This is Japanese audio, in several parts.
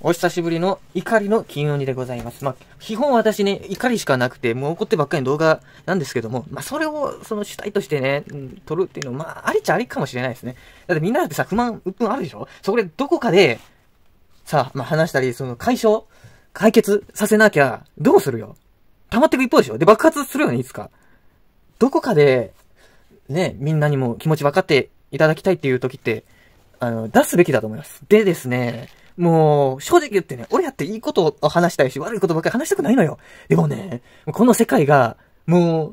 お久しぶりの怒りの金日でございます。まあ、基本私ね、怒りしかなくて、もう怒ってばっかりの動画なんですけども、まあ、それを、その主体としてね、うん、撮るっていうのは、まあ、ありっちゃありかもしれないですね。だってみんなだってさ、不満、うっぷんあるでしょそこでどこかで、さ、まあ、話したり、その解消、解決させなきゃ、どうするよ溜まっていく一方でしょで、爆発するよね、いつか。どこかで、ね、みんなにも気持ち分かっていただきたいっていう時って、あの、出すべきだと思います。でですね、もう、正直言ってね、俺やっていいことを話したいし、悪いことばっかり話したくないのよ。でもね、この世界が、も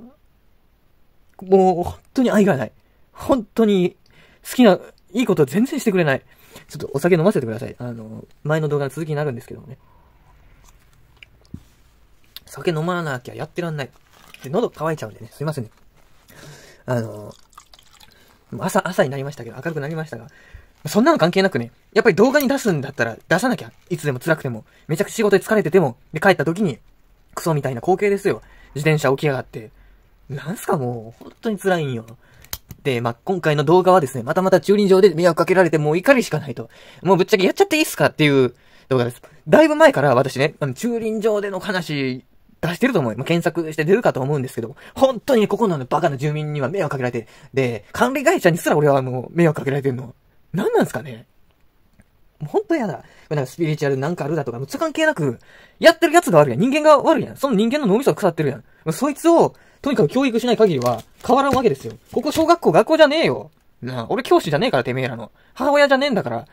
う、もう、本当に愛がない。本当に、好きな、いいこと全然してくれない。ちょっとお酒飲ませてください。あの、前の動画の続きになるんですけどもね。酒飲まなきゃやってらんない。で、喉乾いちゃうんでね、すいませんね。あの、朝、朝になりましたけど、明るくなりましたが、そんなの関係なくね、やっぱり動画に出すんだったら出さなきゃ。いつでも辛くても、めちゃくちゃ仕事で疲れてても、で帰った時に、クソみたいな光景ですよ。自転車起きやがって。なんすかもう、本当に辛いんよ。で、まあ、今回の動画はですね、またまた駐輪場で迷惑かけられてもう怒りしかないと。もうぶっちゃけやっちゃっていいっすかっていう動画です。だいぶ前から私ね、あの駐輪場での話、出してると思う。まあ、検索して出るかと思うんですけど、本当にここのバカな住民には迷惑かけられて、で、管理会社にすら俺はもう迷惑かけられてるの。何なんすかねもうほんとやだ。なんかスピリチュアルなんかあるだとか、むっちゃ関係なく、やってる奴が悪いやん。人間が悪いやん。その人間の脳みそが腐ってるやん。そいつを、とにかく教育しない限りは、変わらんわけですよ。ここ小学校、学校じゃねえよ。な俺教師じゃねえから、てめえらの。母親じゃねえんだから。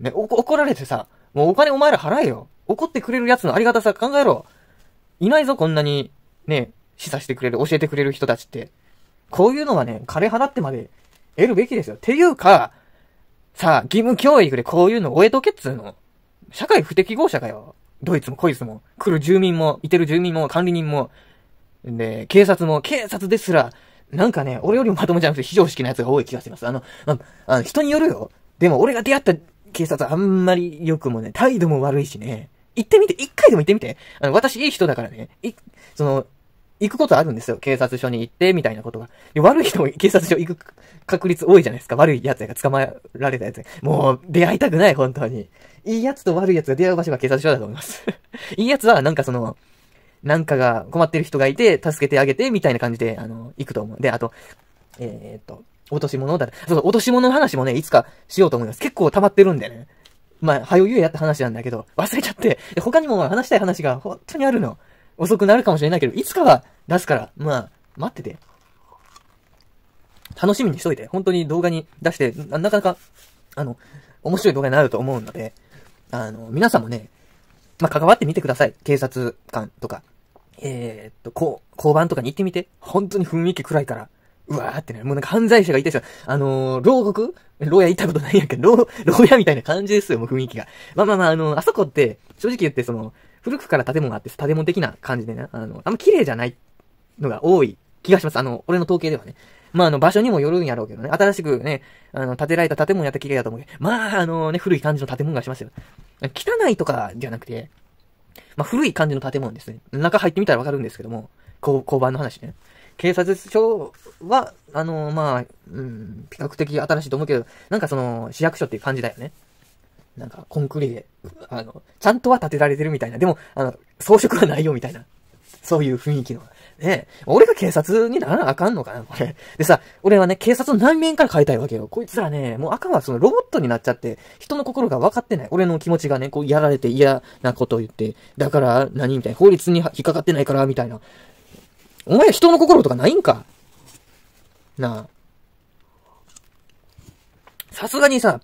ね、怒られてさ、もうお金お前ら払えよ。怒ってくれる奴のありがたさ考えろ。いないぞ、こんなに、ね、示唆してくれる、教えてくれる人たちって。こういうのはね、金払ってまで得るべきですよ。ていうか、さあ、義務教育でこういうの終えとけっつうの。社会不適合者かよ。ドイツもこいつも。来る住民も、いてる住民も、管理人も。で、警察も、警察ですら、なんかね、俺よりもまともじゃなくて非常識な奴が多い気がします。あの、まあ、の人によるよ。でも俺が出会った警察あんまり良くもね、態度も悪いしね。行ってみて、一回でも行ってみて。あの、私いい人だからね。い、その、行くことあるんですよ。警察署に行って、みたいなことが。悪い人も警察署行く確率多いじゃないですか。悪い奴が捕まえられたやつ。もう、出会いたくない、本当に。いい奴と悪い奴が出会う場所が警察署だと思います。いい奴は、なんかその、なんかが困ってる人がいて、助けてあげて、みたいな感じで、あの、行くと思う。で、あと、えー、っと、落とし物だ。そそう、落とし物の話もね、いつかしようと思います。結構溜まってるんでね。まあ、はよゆうやった話なんだけど、忘れちゃって。で、他にも話したい話が本当にあるの。遅くなるかもしれないけど、いつかは出すから、まあ、待ってて。楽しみにしといて。本当に動画に出して、ななかなか、あの、面白い動画になると思うので、あの、皆さんもね、まあ、関わってみてください。警察官とか。えー、っと、こう、交番とかに行ってみて。本当に雰囲気暗いから。うわーってね、もうなんか犯罪者がいてさ、あのー、牢獄牢屋行ったことないやんけど、牢、牢屋みたいな感じですよ、もう雰囲気が。まあまあまあ、あのー、あそこって、正直言ってその、古くから建物があって、建物的な感じでね、あの、あんま綺麗じゃないのが多い気がします。あの、俺の統計ではね。まあ、あの、場所にもよるんやろうけどね。新しくね、あの、建てられた建物やったら綺麗だと思うけど、まあ、あのね、古い感じの建物がしますよ。汚いとかじゃなくて、まあ、古い感じの建物ですね。中入ってみたらわかるんですけども、交番の話ね。警察署は、あの、まあ、うん、比較的新しいと思うけど、なんかその、市役所っていう感じだよね。なんかコンクリで、あの、ちゃんとは建てられてるみたいな、でも、あの、装飾はないよみたいな、そういう雰囲気の。ね俺が警察にならなあかんのかな、これ。でさ、俺はね、警察の内面から変えたいわけよ。こいつらね、もう赤はそのロボットになっちゃって、人の心が分かってない。俺の気持ちがね、こうやられて嫌なことを言って、だから何みたいな、法律に引っかかってないから、みたいな。お前人の心とかないんかなあ。さすがにさ、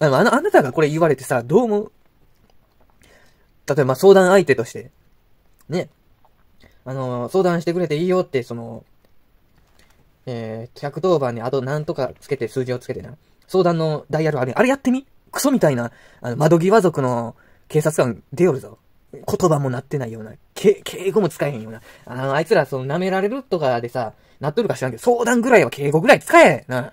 あの、あなたがこれ言われてさ、どう思う例えば相談相手として、ね。あの、相談してくれていいよって、その、えー、110番にあと何とかつけて、数字をつけてな。相談のダイヤルあるあれやってみクソみたいな、あの、窓際族の警察官出よるぞ。言葉もなってないような、け、敬語も使えへんような。あの、あいつら、その、舐められるとかでさ、なっとるか知らんけど、相談ぐらいは敬語ぐらい使えな。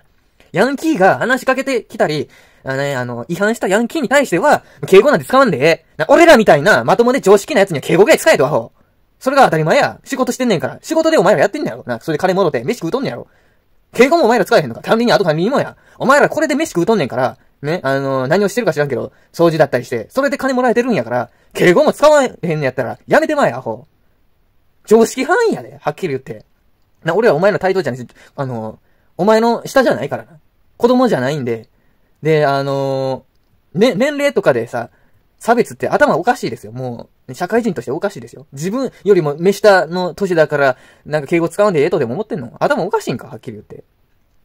ヤンキーが話しかけてきたり、あのね、あの、違反したヤンキーに対しては、敬語なんて使わんでええ。俺らみたいな、まともで常識な奴には敬語ぐらい使えと、アホ。それが当たり前や。仕事してんねんから。仕事でお前らやってんねやろ。な、それで金戻って飯食うとんねやろ。敬語もお前ら使えへんのか。管理人、あと管理人もや。お前らこれで飯食うとんねんから、ね、あのー、何をしてるか知らんけど、掃除だったりして、それで金もらえてるんやから、敬語も使わへんのやったら、やめてまえ、アホ。常識範囲やで、はっきり言って。な、俺はお前の対等じゃないし、あのー、お前の下じゃないからな。子供じゃないんで、で、あのー、ね、年齢とかでさ、差別って頭おかしいですよ。もう、社会人としておかしいですよ。自分よりも目下の年だから、なんか敬語使うんでええとでも思ってんの頭おかしいんかはっきり言って。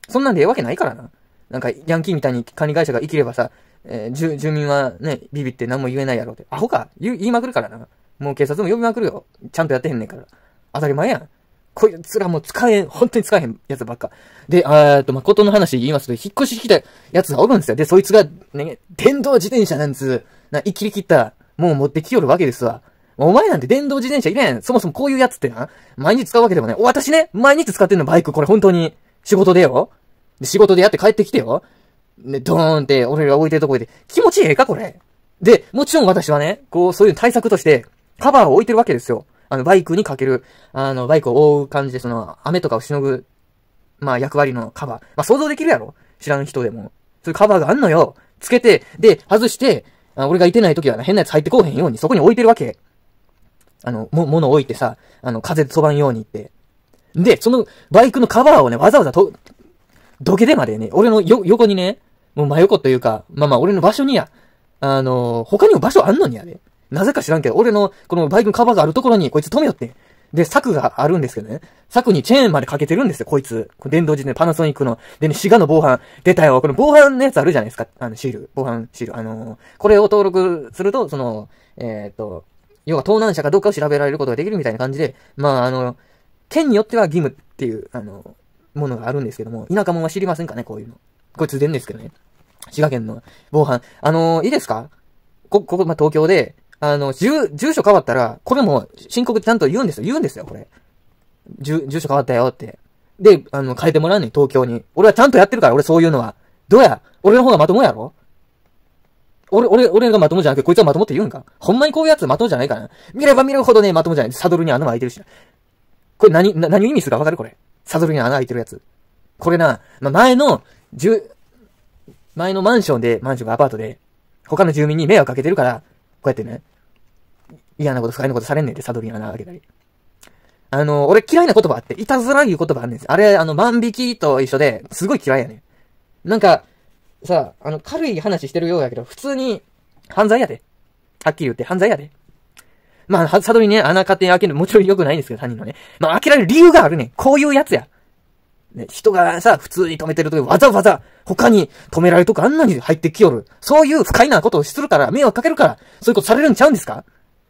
そんなんでええわけないからな。なんか、ヤンキーみたいに管理会社が生きればさ、えー、住住民はね、ビビって何も言えないやろうって。アホか言言いまくるからな。もう警察も呼びまくるよ。ちゃんとやってへんねんから。当たり前やん。こいつらも使えん、本当に使えへんやつばっか。で、えっと、誠の話言いますと、引っ越ししたやつがおるんですよ。で、そいつが、ね、電動自転車なんつう、な、生きり切った、もう持ってきよるわけですわ。お前なんて電動自転車いれん。そもそもこういうやつってな、毎日使うわけでもない。私ね、毎日使ってんのバイク、これ本当に、仕事でよ。で、仕事でやって帰ってきてよ。ね、ドーンって、俺が置いてるとこで、気持ちいいか、これ。で、もちろん私はね、こう、そういう対策として、カバーを置いてるわけですよ。あの、バイクにかける、あの、バイクを覆う感じで、その、雨とかをしのぐ、まあ、役割のカバー。まあ、想像できるやろ知らん人でも。そういうカバーがあんのよ。つけて、で、外して、あ俺がいてない時は変なやつ入ってこうへんように、そこに置いてるわけ。あの、も、物置いてさ、あの、風で飛ばんようにって。で、その、バイクのカバーをね、わざわざと、どけてまでね、俺のよ、横にね、もう真横というか、まあまあ、俺の場所にや、あの他にも場所あんのにやで、ね。なぜか知らんけど、俺のこのバイクのカバーがあるところにこいつ止めよって。で、柵があるんですけどね。柵にチェーンまでかけてるんですよ、こいつ。電動自転パナソニックの。でね、滋賀の防犯。出たよ。この防犯のやつあるじゃないですか。あの、シール。防犯シール。あのー、これを登録すると、その、えー、っと、要は盗難者かどうかを調べられることができるみたいな感じで、まあ、あの、県によっては義務っていう、あの、ものがあるんですけども、田舎者は知りませんかね、こういうの。こいつ出んですけどね。滋賀県の防犯。あのー、いいですかこ、ここ、まあ、東京で、あの、住、住所変わったら、これも申告ちゃんと言うんですよ。言うんですよ、これ。住、住所変わったよって。で、あの、変えてもらうのに、東京に。俺はちゃんとやってるから、俺そういうのは。どうや俺の方がまともやろ俺、俺、俺がまともじゃなくて、こいつはまともって言うんかほんまにこういうやつまともじゃないから。見れば見るほどね、まともじゃない。サドルに穴も開いてるし。これ何、何意味するかわかるこれ。サドルに穴開いてるやつ。これな、ま前の、ゅ、前のマンションで、マンションがアパートで、他の住民に迷惑かけてるから、こうやってね、嫌なこと、不快なことされんねんで、サドルに穴開けたり。あの、俺嫌いな言葉あって、いたずらいう言葉あんねんあれ、あの、万引きと一緒で、すごい嫌いやねん。なんか、さ、あの、軽い話してるようやけど、普通に、犯罪やで。はっきり言って犯罪やで。まあ、サドルにね、穴勝手に開けるのもちろん良くないんですけど、他人のね。まあ、開けられる理由があるねん。こういうやつや。ね、人がさ、普通に止めてるとき、わざわざ他に止められるとこあんなに入ってきよる。そういう不快なことをするから、迷惑かけるから、そういうことされるんちゃうんですか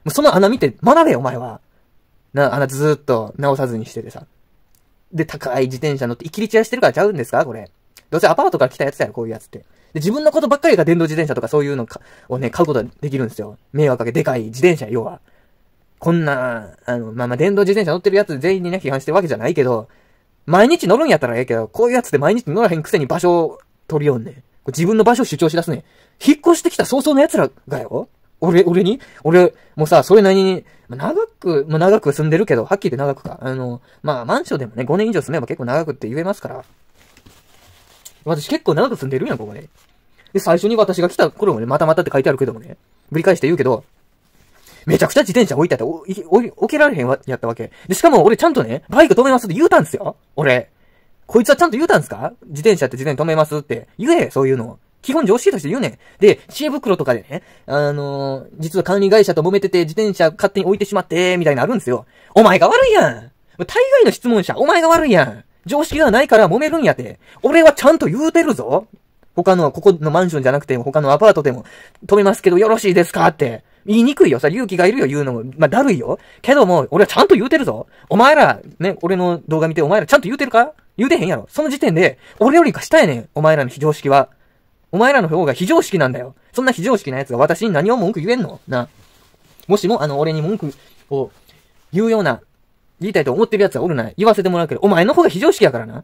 うその穴見て学べよ、お前は。な、穴ずーっと直さずにしててさ。で、高い自転車乗って、いきり散らしてるからちゃうんですかこれ。どうせアパートから来たやつだよ、こういうやつって。で、自分のことばっかりが電動自転車とかそういうのか、をね、買うことができるんですよ。迷惑かけ、でかい自転車、要は。こんな、あの、まあ、ま、電動自転車乗ってるやつ全員にね、批判してるわけじゃないけど、毎日乗るんやったらええけど、こういうやつって毎日乗らへんくせに場所を取りよんね自分の場所を主張しだすね引っ越してきた早々の奴らがよ、俺、俺に俺、もうさ、それなりに、長く、まあ、長く住んでるけど、はっきり言って長くか。あの、まあ、マンションでもね、5年以上住めば結構長くって言えますから。私結構長く住んでるやん、ここね。で、最初に私が来た頃もね、またまたって書いてあるけどもね、繰り返して言うけど、めちゃくちゃ自転車置いてあって、お、い、置けられへんわ、やったわけ。で、しかも俺ちゃんとね、バイク止めますって言うたんですよ俺。こいつはちゃんと言うたんですか自転車って自転車止めますって。言え、そういうの。基本常識として言うねん。で、知恵袋とかでね、あのー、実は管理会社と揉めてて自転車勝手に置いてしまって、みたいなあるんですよ。お前が悪いやん大概の質問者、お前が悪いやん常識がないから揉めるんやて。俺はちゃんと言うてるぞ他の、ここのマンションじゃなくても、他のアパートでも、止めますけどよろしいですかって。言いにくいよ。さ、勇気がいるよ、言うのも。まあ、だるいよ。けども、俺はちゃんと言うてるぞ。お前ら、ね、俺の動画見て、お前らちゃんと言うてるか言うてへんやろ。その時点で、俺よりかたやねん。お前らの非常識は。お前らの方が非常識なんだよ。そんな非常識な奴が私に何を文句言えんのな。もしも、あの、俺に文句を言うような、言いたいと思ってる奴がおるなら言わせてもらうけど、お前の方が非常識やからな。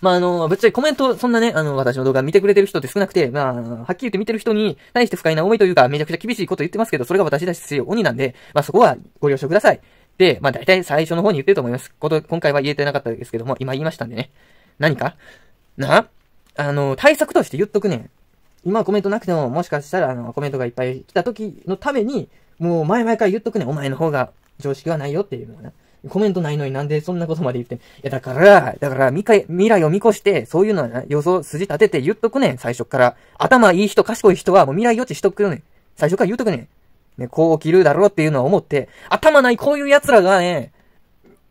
まあ、あの、ぶっちゃけコメント、そんなね、あの、私の動画見てくれてる人って少なくて、まあ、はっきり言って見てる人に対して不快な思いというか、めちゃくちゃ厳しいこと言ってますけど、それが私だし、い鬼なんで、まあそこはご了承ください。で、まあ大体最初の方に言ってると思います。こと、今回は言えてなかったですけども、今言いましたんでね。何かなあの、対策として言っとくねん。今コメントなくても、もしかしたら、あの、コメントがいっぱい来た時のために、もう前々から言っとくねん。お前の方が常識はないよっていうのはな。コメントないのになんでそんなことまで言ってん。いや、だから、だから未来、未来を見越して、そういうのは予想、筋立てて言っとくねん、最初から。頭いい人、賢い人はもう未来予知しとくよねん。最初から言っとくねん。ね、こう起きるだろうっていうのは思って、頭ないこういう奴らがね、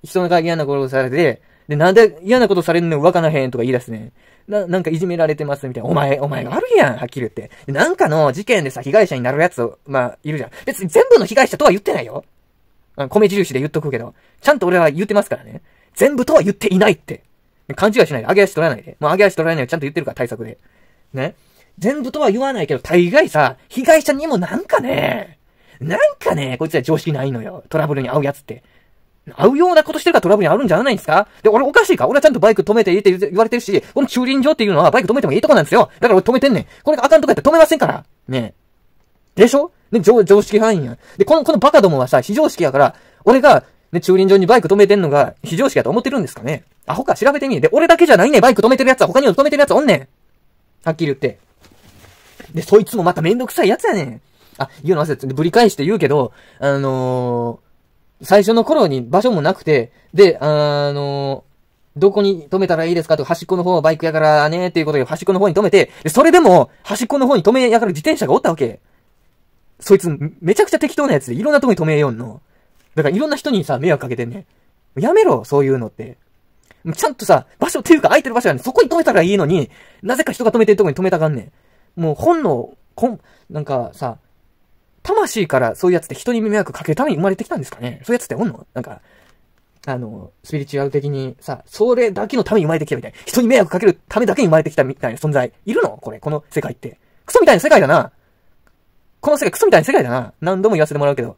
人が嫌なことされて、で、なんで嫌なことされんの分からへんとか言い出すねな、なんかいじめられてますみたいな。お前、お前悪いやん、はっきり言って。なんかの事件でさ、被害者になるやつ、まあ、いるじゃん。別に全部の被害者とは言ってないよ。うん、米印で言っとくけど。ちゃんと俺は言ってますからね。全部とは言っていないって。勘違いしないで。上げ足取らないで。もう上げ足取らないよ。ちゃんと言ってるから、対策で。ね。全部とは言わないけど、大概さ、被害者にもなんかね、なんかね、こいつは常識ないのよ。トラブルに合うやつって。合うようなことしてるからトラブルにあるんじゃないんですかで、俺おかしいか俺はちゃんとバイク止めていいって言われてるし、この駐輪場っていうのはバイク止めてもいいとこなんですよ。だから俺止めてんねん。これがあかんとかやったら止めませんから。ねえ。でしょね、常、常識範囲やん。で、この、このバカどもはさ、非常識やから、俺が、ね、駐輪場にバイク止めてんのが、非常識やと思ってるんですかねアホか、調べてみ。で、俺だけじゃないねバイク止めてるやつは他にも止めてるやつおんねん。はっきり言って。で、そいつもまためんどくさいやつやねん。あ、言うの忘れて、ぶり返して言うけど、あのー、最初の頃に場所もなくて、で、あのどこに止めたらいいですかと、端っこの方バイクやからね、っていうことで端っこの方に止めて、で、それでも、端っこの方に止めやがる自転車がおったわけ。そいつ、めちゃくちゃ適当なやつで、いろんなとこに止めよんの。だからいろんな人にさ、迷惑かけてんねやめろ、そういうのって。ちゃんとさ、場所っていうか空いてる場所やね、そこに止めたらいいのに、なぜか人が止めてるとこに止めたがんねん。もう本能、こん、なんかさ、魂からそういうやつって人に迷惑かけるために生まれてきたんですかねそういうやつっておんのなんか、あの、スピリチュアル的にさ、それだけのために生まれてきたみたいな。人に迷惑かけるためだけに生まれてきたみたいな存在。いるのこれ、この世界って。クソみたいな世界だな。この世界クソみたいな世界だな。何度も言わせてもらうけど。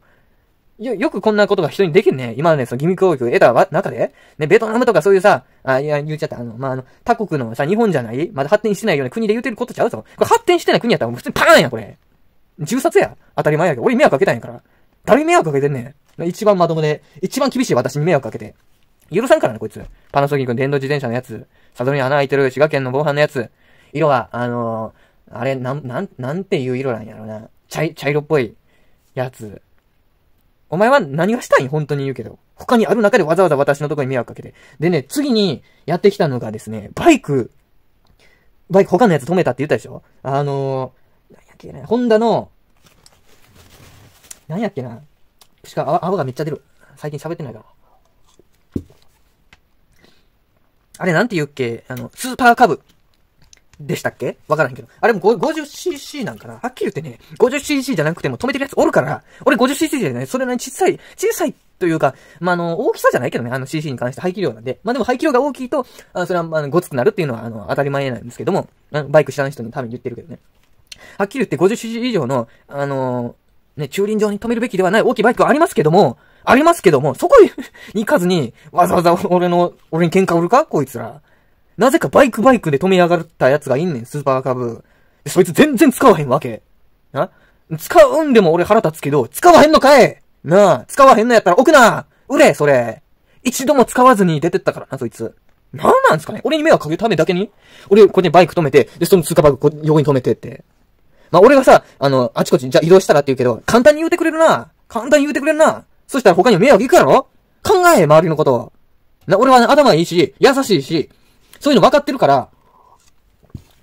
よ、よくこんなことが人にできるね。今ね、その義務教育得た中で、ね、ベトナムとかそういうさ、あ、いや、言っちゃった、あの、まあ、あの、他国のさ、日本じゃないまだ発展してないような国で言うてることちゃうぞ。これ発展してない国やったらもう普通にパーンや、これ。銃殺や。当たり前やけど、俺に迷惑かけたんやから。誰に迷惑かけてんねん。一番まともで、一番厳しい私に迷惑かけて。許さんからね、こいつ。パナソニックの電動自転車のやつ。サドルに穴開いてる滋賀県の防犯のやつ。色は、あのー、あれ、なん、なん、なんていう色なんやろな。茶、茶色っぽいやつ。お前は何がしたいん本当に言うけど。他にある中でわざわざ私のとこに迷惑かけて。でね、次にやってきたのがですね、バイク、バイク他のやつ止めたって言ったでしょあのー、けね、ホンダの、なんやっけな。しか泡がめっちゃ出る。最近喋ってないから。あれなんて言うっけあの、スーパーカブ。でしたっけわからんけど。あれも 50cc なんかなはっきり言ってね、50cc じゃなくても止めてるやつおるから、俺 50cc じゃない、それなりに小さい、小さいというか、まあ、の、大きさじゃないけどね、あの cc に関して排気量なんで。まあ、でも排気量が大きいと、あそれは、あの、ごつくなるっていうのは、あの、当たり前なんですけども、バイク知らない人のために言ってるけどね。はっきり言って50 c c 以上の、あのー、ね、駐輪場に止めるべきではない大きいバイクはありますけども、ありますけども、そこに行かずに、わざわざ俺の、俺に喧嘩売るかこいつら。なぜかバイクバイクで止めやがったやつがいんねん、スーパーカブ。そいつ全然使わへんわけ。な使うんでも俺腹立つけど、使わへんのかいなあ、使わへんのやったら置くな売れ、それ。一度も使わずに出てったからな、そいつ。なんなんすかね俺に迷惑かけるためだけに俺、ここにバイク止めて、で、その通貨バイク、こ横に止めてって。まあ、俺がさ、あの、あちこち、じゃあ移動したらって言うけど、簡単に言うてくれるな。簡単に言うてくれるな。そしたら他にも迷惑いくやろ考え、周りのことを。な、俺はね、頭いいし、優しいし、そういうの分かってるから、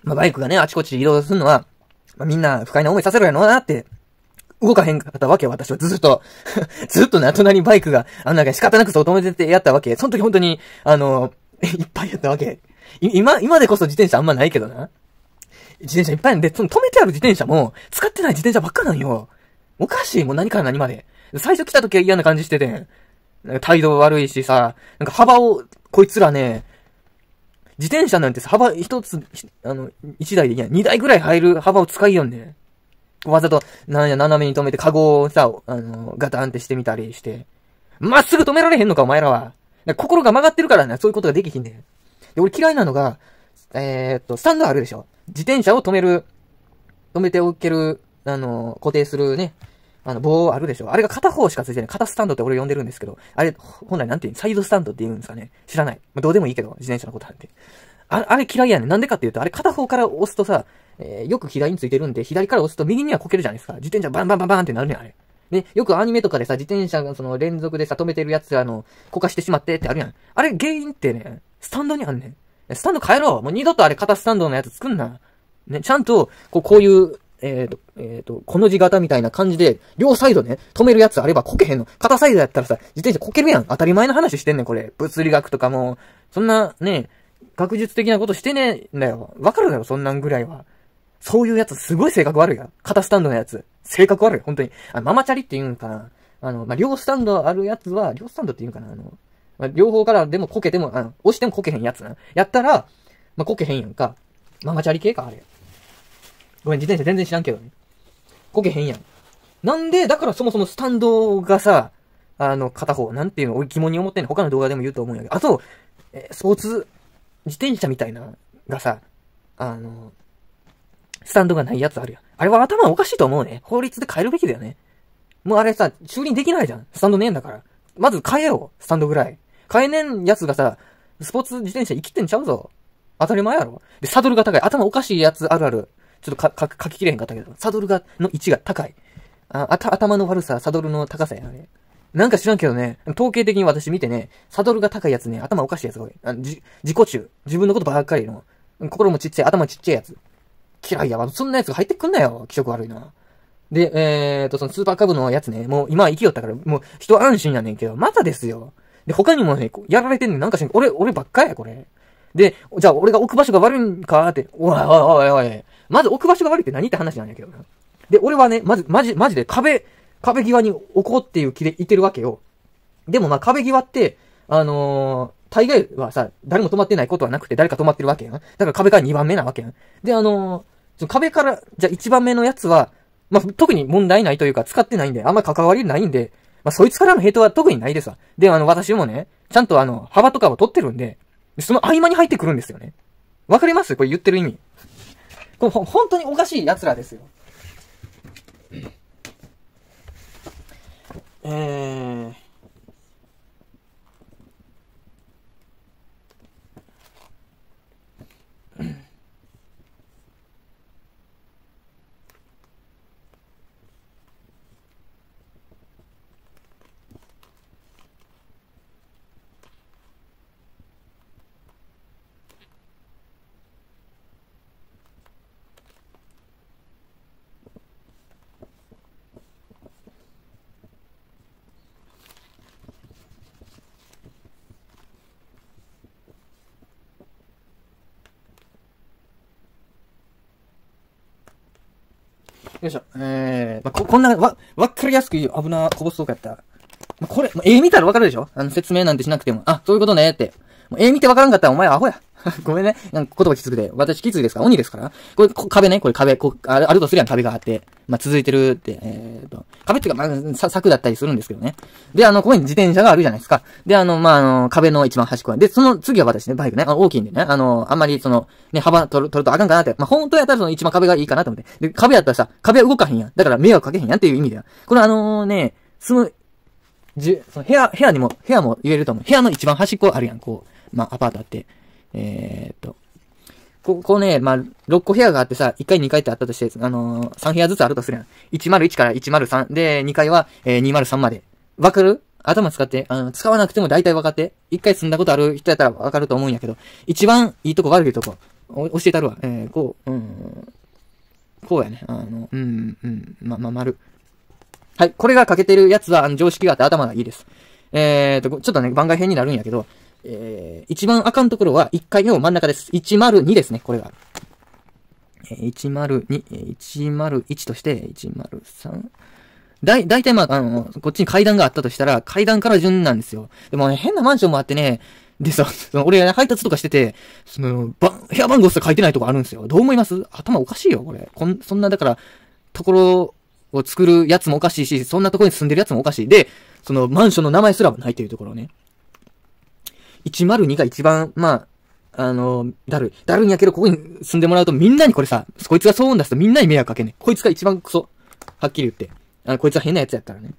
まあ、バイクがね、あちこち移動するのは、まあ、みんな不快な思いさせるやろなって、動かへんかったわけよ、私はずっと ずっとね、隣にバイクが、あの、なんか仕方なくそう止めててやったわけ。その時本当に、あの、いっぱいやったわけ。今、今でこそ自転車あんまないけどな。自転車いっぱいあるんで、その止めてある自転車も、使ってない自転車ばっかなんよ。おかしい、もう何から何まで。最初来た時は嫌な感じしてて、なんか態度悪いしさ、なんか幅を、こいつらね、自転車なんてさ、幅一つ、あの、一台でいや、二台ぐらい入る幅を使いよんね。わざと、なんや、斜めに止めて、カゴをさ、あの、ガタンってしてみたりして。まっすぐ止められへんのか、お前らは。心が曲がってるからな、そういうことができひんねん。で、俺嫌いなのが、えー、っと、スタンドあるでしょ。自転車を止める、止めておける、あの、固定するね、あの、棒あるでしょ。あれが片方しかついてない。片スタンドって俺呼んでるんですけど、あれ、本来なんていうサイドスタンドって言うんですかね。知らない。まあ、どうでもいいけど、自転車のことなんて。ああれ嫌いやねなんでかっていうと、あれ片方から押すとさ、えー、よく左についてるんで、左から押すと右にはこけるじゃないですか。自転車バンバンバンバンってなるねん、あれ。ね、よくアニメとかでさ、自転車がその連続でさ、止めてるやつ、あの、こかしてしまってってあるやん。あれ原因ってね、スタンドにあんねん。スタンド変えろもう二度とあれ肩スタンドのやつ作んな。ね、ちゃんと、こう、こういう、えっ、ー、と、えっ、ー、と、この字型みたいな感じで、両サイドね、止めるやつあればこけへんの。片サイドやったらさ、自転車こけるやん。当たり前の話してんねん、これ。物理学とかも、そんな、ね、学術的なことしてねえんだよ。わかるだろ、そんなんぐらいは。そういうやつすごい性格悪いやん。片スタンドのやつ。性格悪い、本当に。あ、ママチャリって言うんかな。あの、まあ、両スタンドあるやつは、両スタンドって言うんかな、あの、まあ、両方からでもこけても、あの、押してもこけへんやつな。やったら、まあ、こけへんやんか。ママチャリ系か、あれ。ごめん、自転車全然知らんけどね。こけへんやん。なんで、だからそもそもスタンドがさ、あの、片方、なんていうの、疑問に思ってんの。他の動画でも言うと思うんやけど。あと、えスポーツ、自転車みたいな、がさ、あの、スタンドがないやつあるやん。あれは頭おかしいと思うね。法律で変えるべきだよね。もうあれさ、修理できないじゃん。スタンドねえんだから。まず変えよう。スタンドぐらい。買えねんやつがさ、スポーツ自転車生きてんちゃうぞ。当たり前やろ。で、サドルが高い。頭おかしいやつあるある。ちょっとか、か、書ききれへんかったけど、サドルが、の位置が高い。あ、あた、頭の悪さ、サドルの高さやあれ。なんか知らんけどね、統計的に私見てね、サドルが高いやつね、頭おかしいやつが多い。あじ、自己中。自分のことばっかりの。心もちっちゃい、頭ちっちゃいやつ。嫌いやわ。そんなやつが入ってくんなよ。気色悪いな。で、えーと、そのスーパーカブのやつね、もう今は生きよったから、もう人安心やねんけど、またですよ。で、他にもね、やられてんねん。なんかしん、俺、俺ばっかや、これ。で、じゃあ俺が置く場所が悪いんかって、おいおいおいおい。まず置く場所が悪いって何って話なんやけどな。で、俺はね、まず、まじ、まじで壁、壁際に置こうっていう気でいてるわけよ。でもま壁際って、あのー、大概はさ、誰も止まってないことはなくて誰か止まってるわけやん。だから壁から2番目なわけやん。で、あのー、壁から、じゃあ1番目のやつは、まあ、特に問題ないというか使ってないんで、あんま関わりないんで、まあ、そいつからのヘイトは特にないですわ。で、あの、私もね、ちゃんとあの、幅とかを取ってるんで、その合間に入ってくるんですよね。わかりますこれ言ってる意味。これほ、本当におかしい奴らですよ。えー。よいしょ。えー、まあ、こ、こんな、わ、わかりやすく言う危な、こぼすとこやった。まあ、これ、まあ、見たらわかるでしょあの、説明なんてしなくても。あ、そういうことね、って。え見てわからんかったらお前アホや。ごめんね。なんか言葉きつくて。私きついですから鬼ですから。これ、こ壁ね。これ壁。こあるとするやん、壁があって。まあ、続いてるって。えー、と。壁っていうか、まあ、柵だったりするんですけどね。で、あの、ここに自転車があるじゃないですか。で、あの、まあ、あの、壁の一番端っこで、その次は私ね、バイクね。あの、大きいんでね。あの、あんまり、その、ね、幅取る、取るとあかんかなって。まあ、本当やったらその一番壁がいいかなと思って。で、壁やったらさ、壁は動かへんやん。だから迷惑かけへんやんっていう意味だよ。これあのね、その、じ、その部屋、部屋にも、部屋も言えると思う。部屋の一番端っこあるやん、こう。まあ、アパートあって、えー、っと、ここね、まあ、6個部屋があってさ、1階2階ってあったとして、あのー、3部屋ずつあるとするやん。101から103。で、2階は、えー、203まで。わかる頭使って、あの、使わなくても大体分かって。一回住んだことある人やったら分かると思うんやけど、一番いいとこ悪いとこ、教えたるわ。えー、こう、うん、こうやね。あの、うん、うん、ま、ま、丸。はい、これが欠けてるやつは、あの、常識があって頭がいいです。えーと、ちょっとね、番外編になるんやけど、えー、一番あかんところは1回目も真ん中です。102ですね、これが。102、101として、103。だい、だいたいまあ、あの、こっちに階段があったとしたら、階段から順なんですよ。でもね、変なマンションもあってね、でさ、そ の俺、ね、配達とかしてて、その、ば、部屋番号すら書いてないとこあるんですよ。どう思います頭おかしいよ、これ。こん、そんな、だから、ところを作るやつもおかしいし、そんなとこに住んでるやつもおかしい。で、その、マンションの名前すらもないというところね。102が一番、まあ、あの、だるい。だるいんやけど、ここに住んでもらうとみんなにこれさ、こいつが騒音出すとみんなに迷惑かけねえ。こいつが一番クソ。はっきり言って。あの、こいつは変なやつやったらね。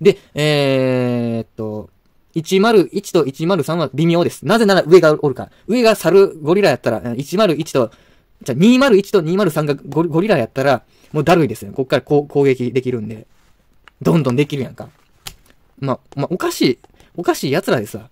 で、えー、っと、101と103は微妙です。なぜなら上がおるか上が猿ゴリラやったら、101と、じゃ、201と203がゴリゴリラやったら、もうだるいですよ。こっからこう攻撃できるんで。どんどんできるやんか。ままおかしい、おかしい奴らでさ。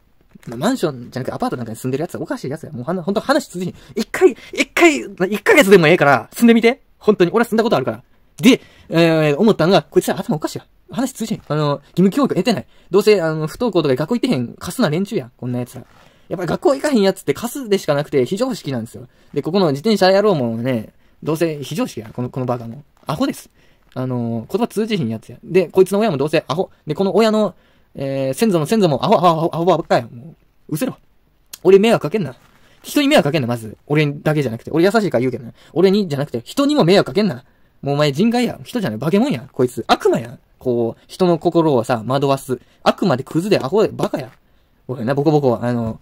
マンションじゃなくてアパートなんかに住んでるやつはおかしいやつや。もうほんと話通じに。一回、一回、一ヶ月でもええから、住んでみて。本当に。俺は住んだことあるから。で、えー、思ったんが、こいつら頭おかしいや。話通じに。あの、義務教育得てない。どうせ、あの、不登校とか学校行ってへん、貸すな連中やん。こんな奴ら。やっぱり学校行かへんやつって貸すでしかなくて非常識なんですよ。で、ここの自転車野郎もね、どうせ非常識や。この、このバカも。アホです。あの、言葉通じひんやつや。で、こいつの親もどうせアホ。で、この親のえー、先祖も先祖も、アホアホアホアホばっかい。もう、うせろ。俺迷惑かけんな。人に迷惑かけんな、まず。俺だけじゃなくて。俺優しいから言うけどね。俺にじゃなくて、人にも迷惑かけんな。もうお前人外や。人じゃない。化け物や。こいつ。悪魔や。こう、人の心をさ、惑わす。あくまでクズでアホでバカや。俺な、ボコボコ、あの、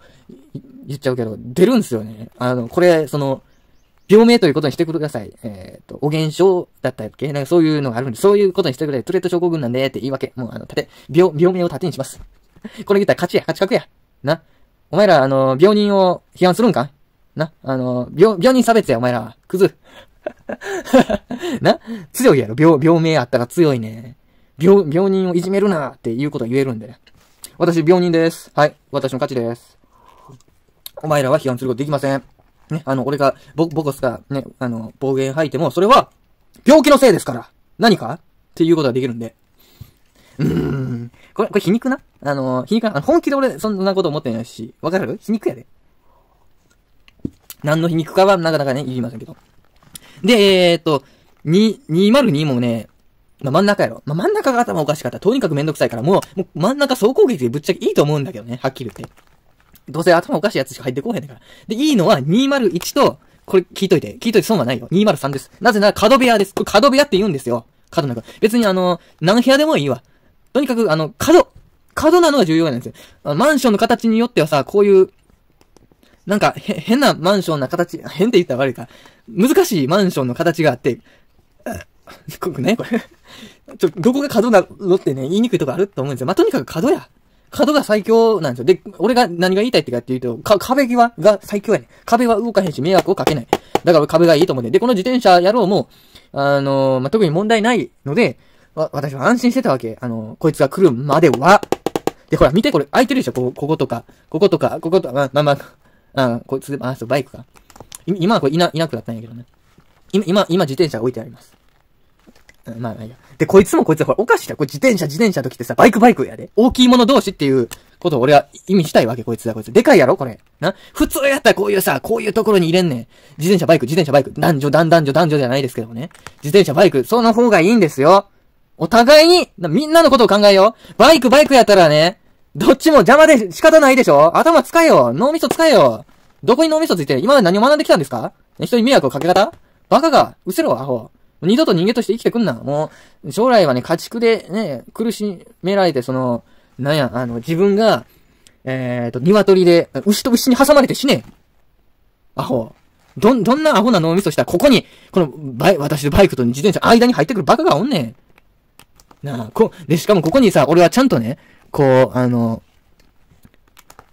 言っちゃうけど、出るんすよね。あの、これ、その、病名ということにしてください。えっ、ー、と、お現象だったっけなんかそういうのがあるんで、そういうことにしてくれ。トゥレット症候群なんで、って言い訳。もう、あの、盾、病、病名を盾にします。これ言ったら勝ちや、勝ち確や。な。お前ら、あの、病人を批判するんかな。あの、病、病人差別や、お前ら。クズ。な強いやろ病、病名あったら強いね。病、病人をいじめるなっていうことを言えるんで。私、病人です。はい。私の勝ちです。お前らは批判することできません。ね、あの、俺が、ボ、ボコスか、ね、あの、暴言吐いても、それは、病気のせいですから何かっていうことができるんで。うーん。これ、これ皮肉なあの、皮肉なあの本気で俺、そんなこと思ってないし、わかる皮肉やで。何の皮肉かはなかなかね、言いませんけど。で、えー、っと、に、202もね、まあ、真ん中やろ。まあ、真ん中が頭おかしかった。とにかくめんどくさいから、もう、もう真ん中総攻撃でぶっちゃけいいと思うんだけどね、はっきり言って。どうせ頭おかしいやつしか入ってこへんねんから。で、いいのは201と、これ聞いといて。聞いといて損はないよ。203です。なぜなら角部屋です。これ角部屋って言うんですよ。角なんか。別にあの、何部屋でもいいわ。とにかく、あの、角。角なのが重要なんですよ。マンションの形によってはさ、こういう、なんか、へ、変なマンションな形、変って言ったら悪いか。難しいマンションの形があって、こ くね、これ。ちょ、どこが角なのってね、言いにくいとこあると思うんですよ。まあ、とにかく角や。角が最強なんですよ。で、俺が何が言いたいってかっていうと、か、壁際が最強やねん。壁は動かへんし、迷惑をかけない。だから壁がいいと思うんで、この自転車野郎も、あのー、まあ、特に問題ないので、わ、私は安心してたわけ。あのー、こいつが来るまでは。で、ほら、見てこれ、空いてるでしょこ、こことか、こことか、ここと、か、まあ、まあ、まあ、こいつ、あ、そう、バイクか。今はこれいな、いなくなったんやけどね。今、今自転車置いてあります。まあまあいいや。で、こいつもこいつは、これおかしいな。これ自転車、自転車ときてさ、バイクバイクやで。大きいもの同士っていうことを俺は意味したいわけ、こいつだ、こいつ。でかいやろこれ。な普通やったらこういうさ、こういうところに入れんねん。自転車、バイク、自転車、バイク。男女、男女、男女じゃないですけどもね。自転車、バイク、その方がいいんですよ。お互いに、みんなのことを考えよう。バイク、バイクやったらね、どっちも邪魔で仕方ないでしょ頭使えよ。脳みそ使えよ。どこに脳みそついて、今まで何を学んできたんですか人に迷惑をかけ方バカが、うせろ、アホ。二度と人間として生きてくんな。もう、将来はね、家畜でね、苦しめられて、その、なんや、あの、自分が、えっ、と、鶏で、牛と牛に挟まれて死ね。アホ。ど、どんなアホな脳みそしたら、ここに、この、バイ、私のバイクと自転車、間に入ってくるバカがおんねん。なあ、こ、で、しかもここにさ、俺はちゃんとね、こう、あの、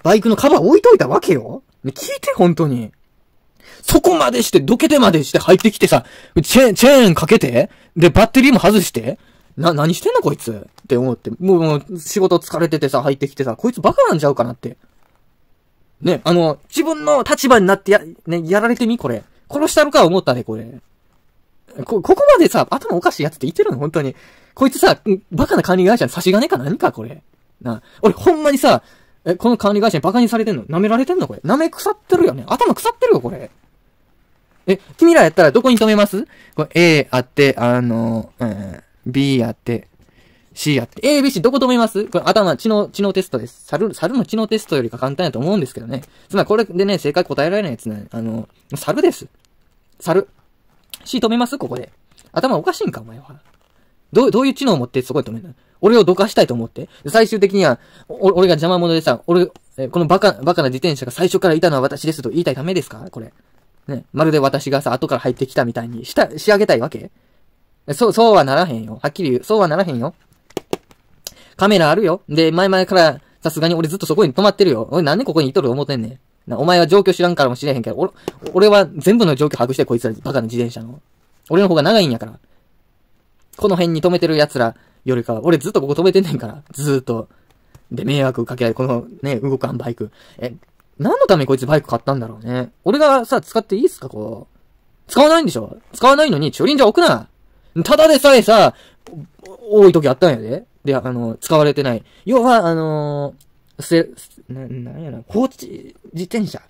バイクのカバー置いといたわけよ。聞いて、本当に。そこまでして、どけてまでして入ってきてさ、チェーン、チェーンかけて、で、バッテリーも外して、な、何してんのこいつって思って、もう、仕事疲れててさ、入ってきてさ、こいつバカなんちゃうかなって。ね、あの、自分の立場になってや、ね、やられてみこれ。殺したのか思ったね、これ。こ、ここまでさ、頭おかしいやつって言ってるの本当に。こいつさ、バカな管理会社の差し金か何か、これ。な、俺ほんまにさ、え、この管理会社にバカにされてんの舐められてんのこれ。舐め腐ってるよね。頭腐ってるよ、これ。え、君らやったらどこに止めますこれ ?A あって、あの、うん、B あって、C あって。A、B、C どこ止めますこれ頭、知能、知能テストです。猿、猿の知能テストよりか簡単やと思うんですけどね。つまりこれでね、正解答えられないやつなね、あの、猿です。猿。C 止めますここで。頭おかしいんかお前は。どう、どういう知能を持ってそこで止めるの俺をどかしたいと思って。最終的には、俺が邪魔者でさ、俺、このバカ、バカな自転車が最初からいたのは私ですと言いたいためですかこれ。ね、まるで私がさ、後から入ってきたみたいにした、仕上げたいわけそう、そうはならへんよ。はっきり言う。そうはならへんよ。カメラあるよ。で、前々から、さすがに俺ずっとそこに止まってるよ。俺なんでここにいとる思ってんねん。お前は状況知らんからもしれへんけど、俺、俺は全部の状況把握してこいつらバカの自転車の。俺の方が長いんやから。この辺に止めてる奴らよりかは、俺ずっとここ止めてんねんから。ずーっと。で、迷惑かけない、このね、動かんバイク。え、何のためにこいつバイク買ったんだろうね。俺がさ、使っていいっすか、こう。使わないんでしょ使わないのに駐輪場置くなただでさえさ、多い時あったんやで。で、あの、使われてない。要は、あのー、捨て、な、なんやな、放置自転車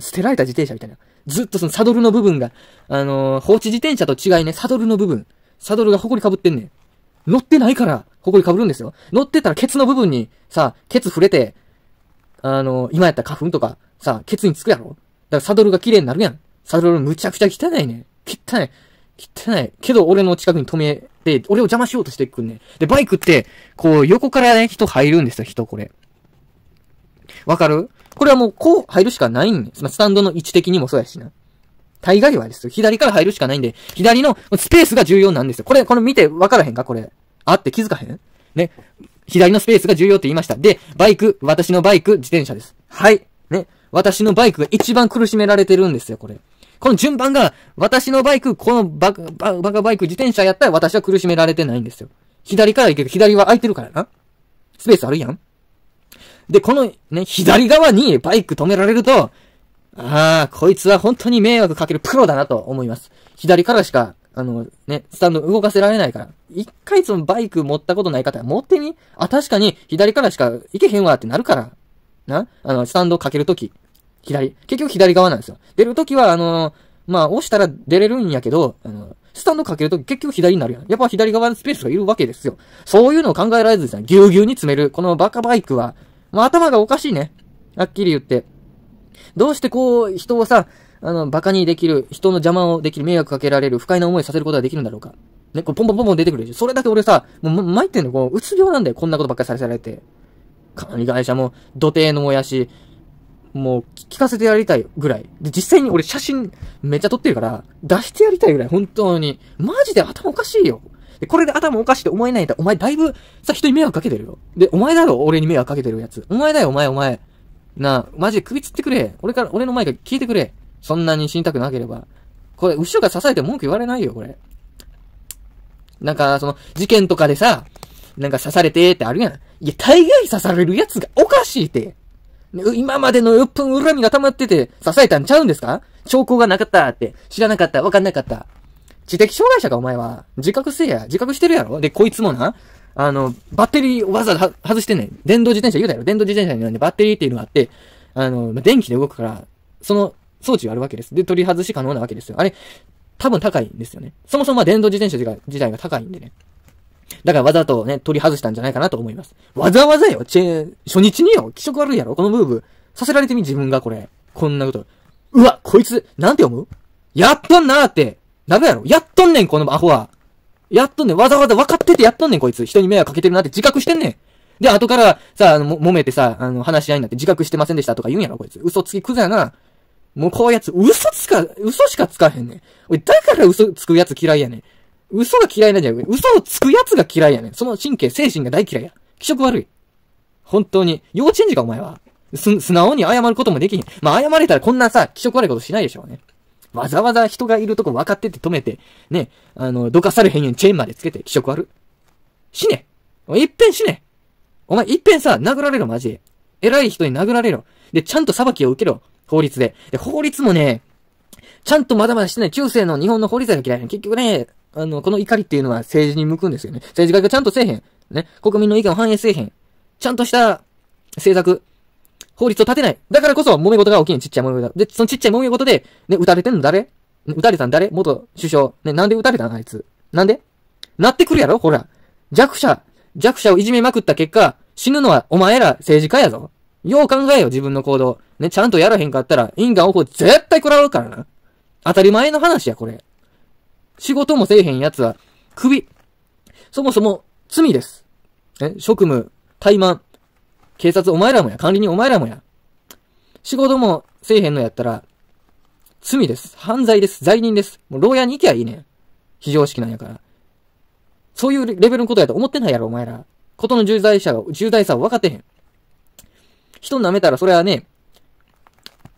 捨てられた自転車みたいな。ずっとそのサドルの部分が、あのー、放置自転車と違いね、サドルの部分。サドルが埃かぶってんねん。乗ってないから、埃かぶるんですよ。乗ってたらケツの部分に、さ、ケツ触れて、あの、今やったら花粉とか、さ、ケツにつくやろだからサドルが綺麗になるやん。サドルむちゃくちゃ汚いね。汚い。汚い。けど俺の近くに止めて、俺を邪魔しようとしてくんね。で、バイクって、こう、横からね、人入るんですよ、人、これ。わかるこれはもう、こう入るしかないんね。スタンドの位置的にもそうやしな。大概はですよ。左から入るしかないんで、左のスペースが重要なんですよ。これ、これ見てわからへんかこれ。あって気づかへんね。左のスペースが重要って言いました。で、バイク、私のバイク、自転車です。はい。ね。私のバイクが一番苦しめられてるんですよ、これ。この順番が、私のバイク、このバカ、バカバイク、自転車やったら私は苦しめられてないんですよ。左から行ける。左は空いてるからな。スペースあるやん。で、このね、左側にバイク止められると、ああ、こいつは本当に迷惑かけるプロだなと思います。左からしかあの、ね、スタンド動かせられないから。一回そのバイク持ったことない方は持ってみあ、確かに左からしか行けへんわってなるから。なあの、スタンドかけるとき。左。結局左側なんですよ。出るときは、あのー、まあ、押したら出れるんやけど、あのー、スタンドかけるとき結局左になるやん。やっぱ左側のスペースがいるわけですよ。そういうのを考えられずですね、ぎゅうぎゅうに詰める。このバカバイクは、まあ、頭がおかしいね。はっきり言って。どうしてこう、人をさ、あの、馬鹿にできる、人の邪魔をできる、迷惑かけられる、不快な思いさせることができるんだろうか。ね、これポンポンポンポン出てくるでしょ。それだけ俺さ、もう、参ってんの、こう、うつ病なんだよ。こんなことばっかりさせられて。管理会社も、土手のもやし、もう、聞かせてやりたいぐらい。で、実際に俺写真めっちゃ撮ってるから、出してやりたいぐらい、本当に。マジで頭おかしいよ。で、これで頭おかしいって思えないんだお前だいぶ、さ、人に迷惑かけてるよ。で、お前だろ、俺に迷惑かけてるやつ。お前だよ、お前、お前。なあ、マジで首つってくれ。俺から、俺の前から聞いてくれ。そんなに死にたくなければ。これ、後ろが支えて文句言われないよ、これ。なんか、その、事件とかでさ、なんか刺されてってあるやん。いや、大概刺されるやつがおかしいって。今までの鬱憤恨みが溜まってて、支えたんちゃうんですか兆候がなかったって。知らなかった。わかんなかった。知的障害者か、お前は。自覚せえや。自覚してるやろで、こいつもな、あの、バッテリーわざわざ外してんねん。電動自転車言うだよ。電動自転車にはね、バッテリーっていうのがあって、あの、電気で動くから、その、装置があるわけです。で、取り外し可能なわけですよ。あれ、多分高いんですよね。そもそも電動自転車自体が高いんでね。だからわざとね、取り外したんじゃないかなと思います。わざわざよ、チェーン、初日によ、気色悪いやろ、このムーブ。させられてみ、自分がこれ。こんなこと。うわ、こいつ、なんて読むやっとんなーって。ダメやろやっとんねん、このアホは。やっとんねん。わざわざ分かっててやっとんねん、こいつ。人に迷惑かけてるなって自覚してんねん。で、後からさ、あの、揉めてさ、あの、話し合いになって自覚してませんでしたとか言うんやろ、こいつ。嘘つきクズやな。もうこういうやつ、嘘つか、嘘しかつかへんねん。俺、だから嘘つくやつ嫌いやねん。嘘が嫌いなんじゃな嘘をつくやつが嫌いやねん。その神経、精神が大嫌いや。気色悪い。本当に。幼稚園児か、お前は。す、素直に謝ることもできん。まあ、謝れたらこんなさ、気色悪いことしないでしょうね。わざわざ人がいるとこ分かってて止めて、ね、あの、どかされへんようにチェーンまでつけて、気色悪。死ねいっぺん死ねお前、いっぺんさ、殴られろ、マジで。偉い人に殴られろ。で、ちゃんと裁きを受けろ。法律で。で、法律もね、ちゃんとまだまだしてない中世の日本の法律が嫌いな。結局ね、あの、この怒りっていうのは政治に向くんですよね。政治家がちゃんとせえへん。ね。国民の意見を反映せえへん。ちゃんとした政策、法律を立てない。だからこそ揉め事が起きん、ちっちゃい揉め事。で、そのちっちゃい揉め事で、ね、撃たれてんの誰、ね、撃たれたん誰元首相。ね、なんで撃たれたんあいつ。なんでなってくるやろほら。弱者、弱者をいじめまくった結果、死ぬのはお前ら政治家やぞ。よう考えよ、自分の行動。ね、ちゃんとやらへんかったら、因果応報絶対食らうからな。当たり前の話や、これ。仕事もせえへん奴は、首。そもそも、罪です。え、職務、怠慢。警察お前らもや、管理人お前らもや。仕事もせえへんのやったら、罪です。犯罪です。罪人です。もう牢屋に行きゃいいね非常識なんやから。そういうレベルのことやと思ってないやろ、お前ら。ことの重罪者が、重大さを分かってへん。人舐めたらそれはね、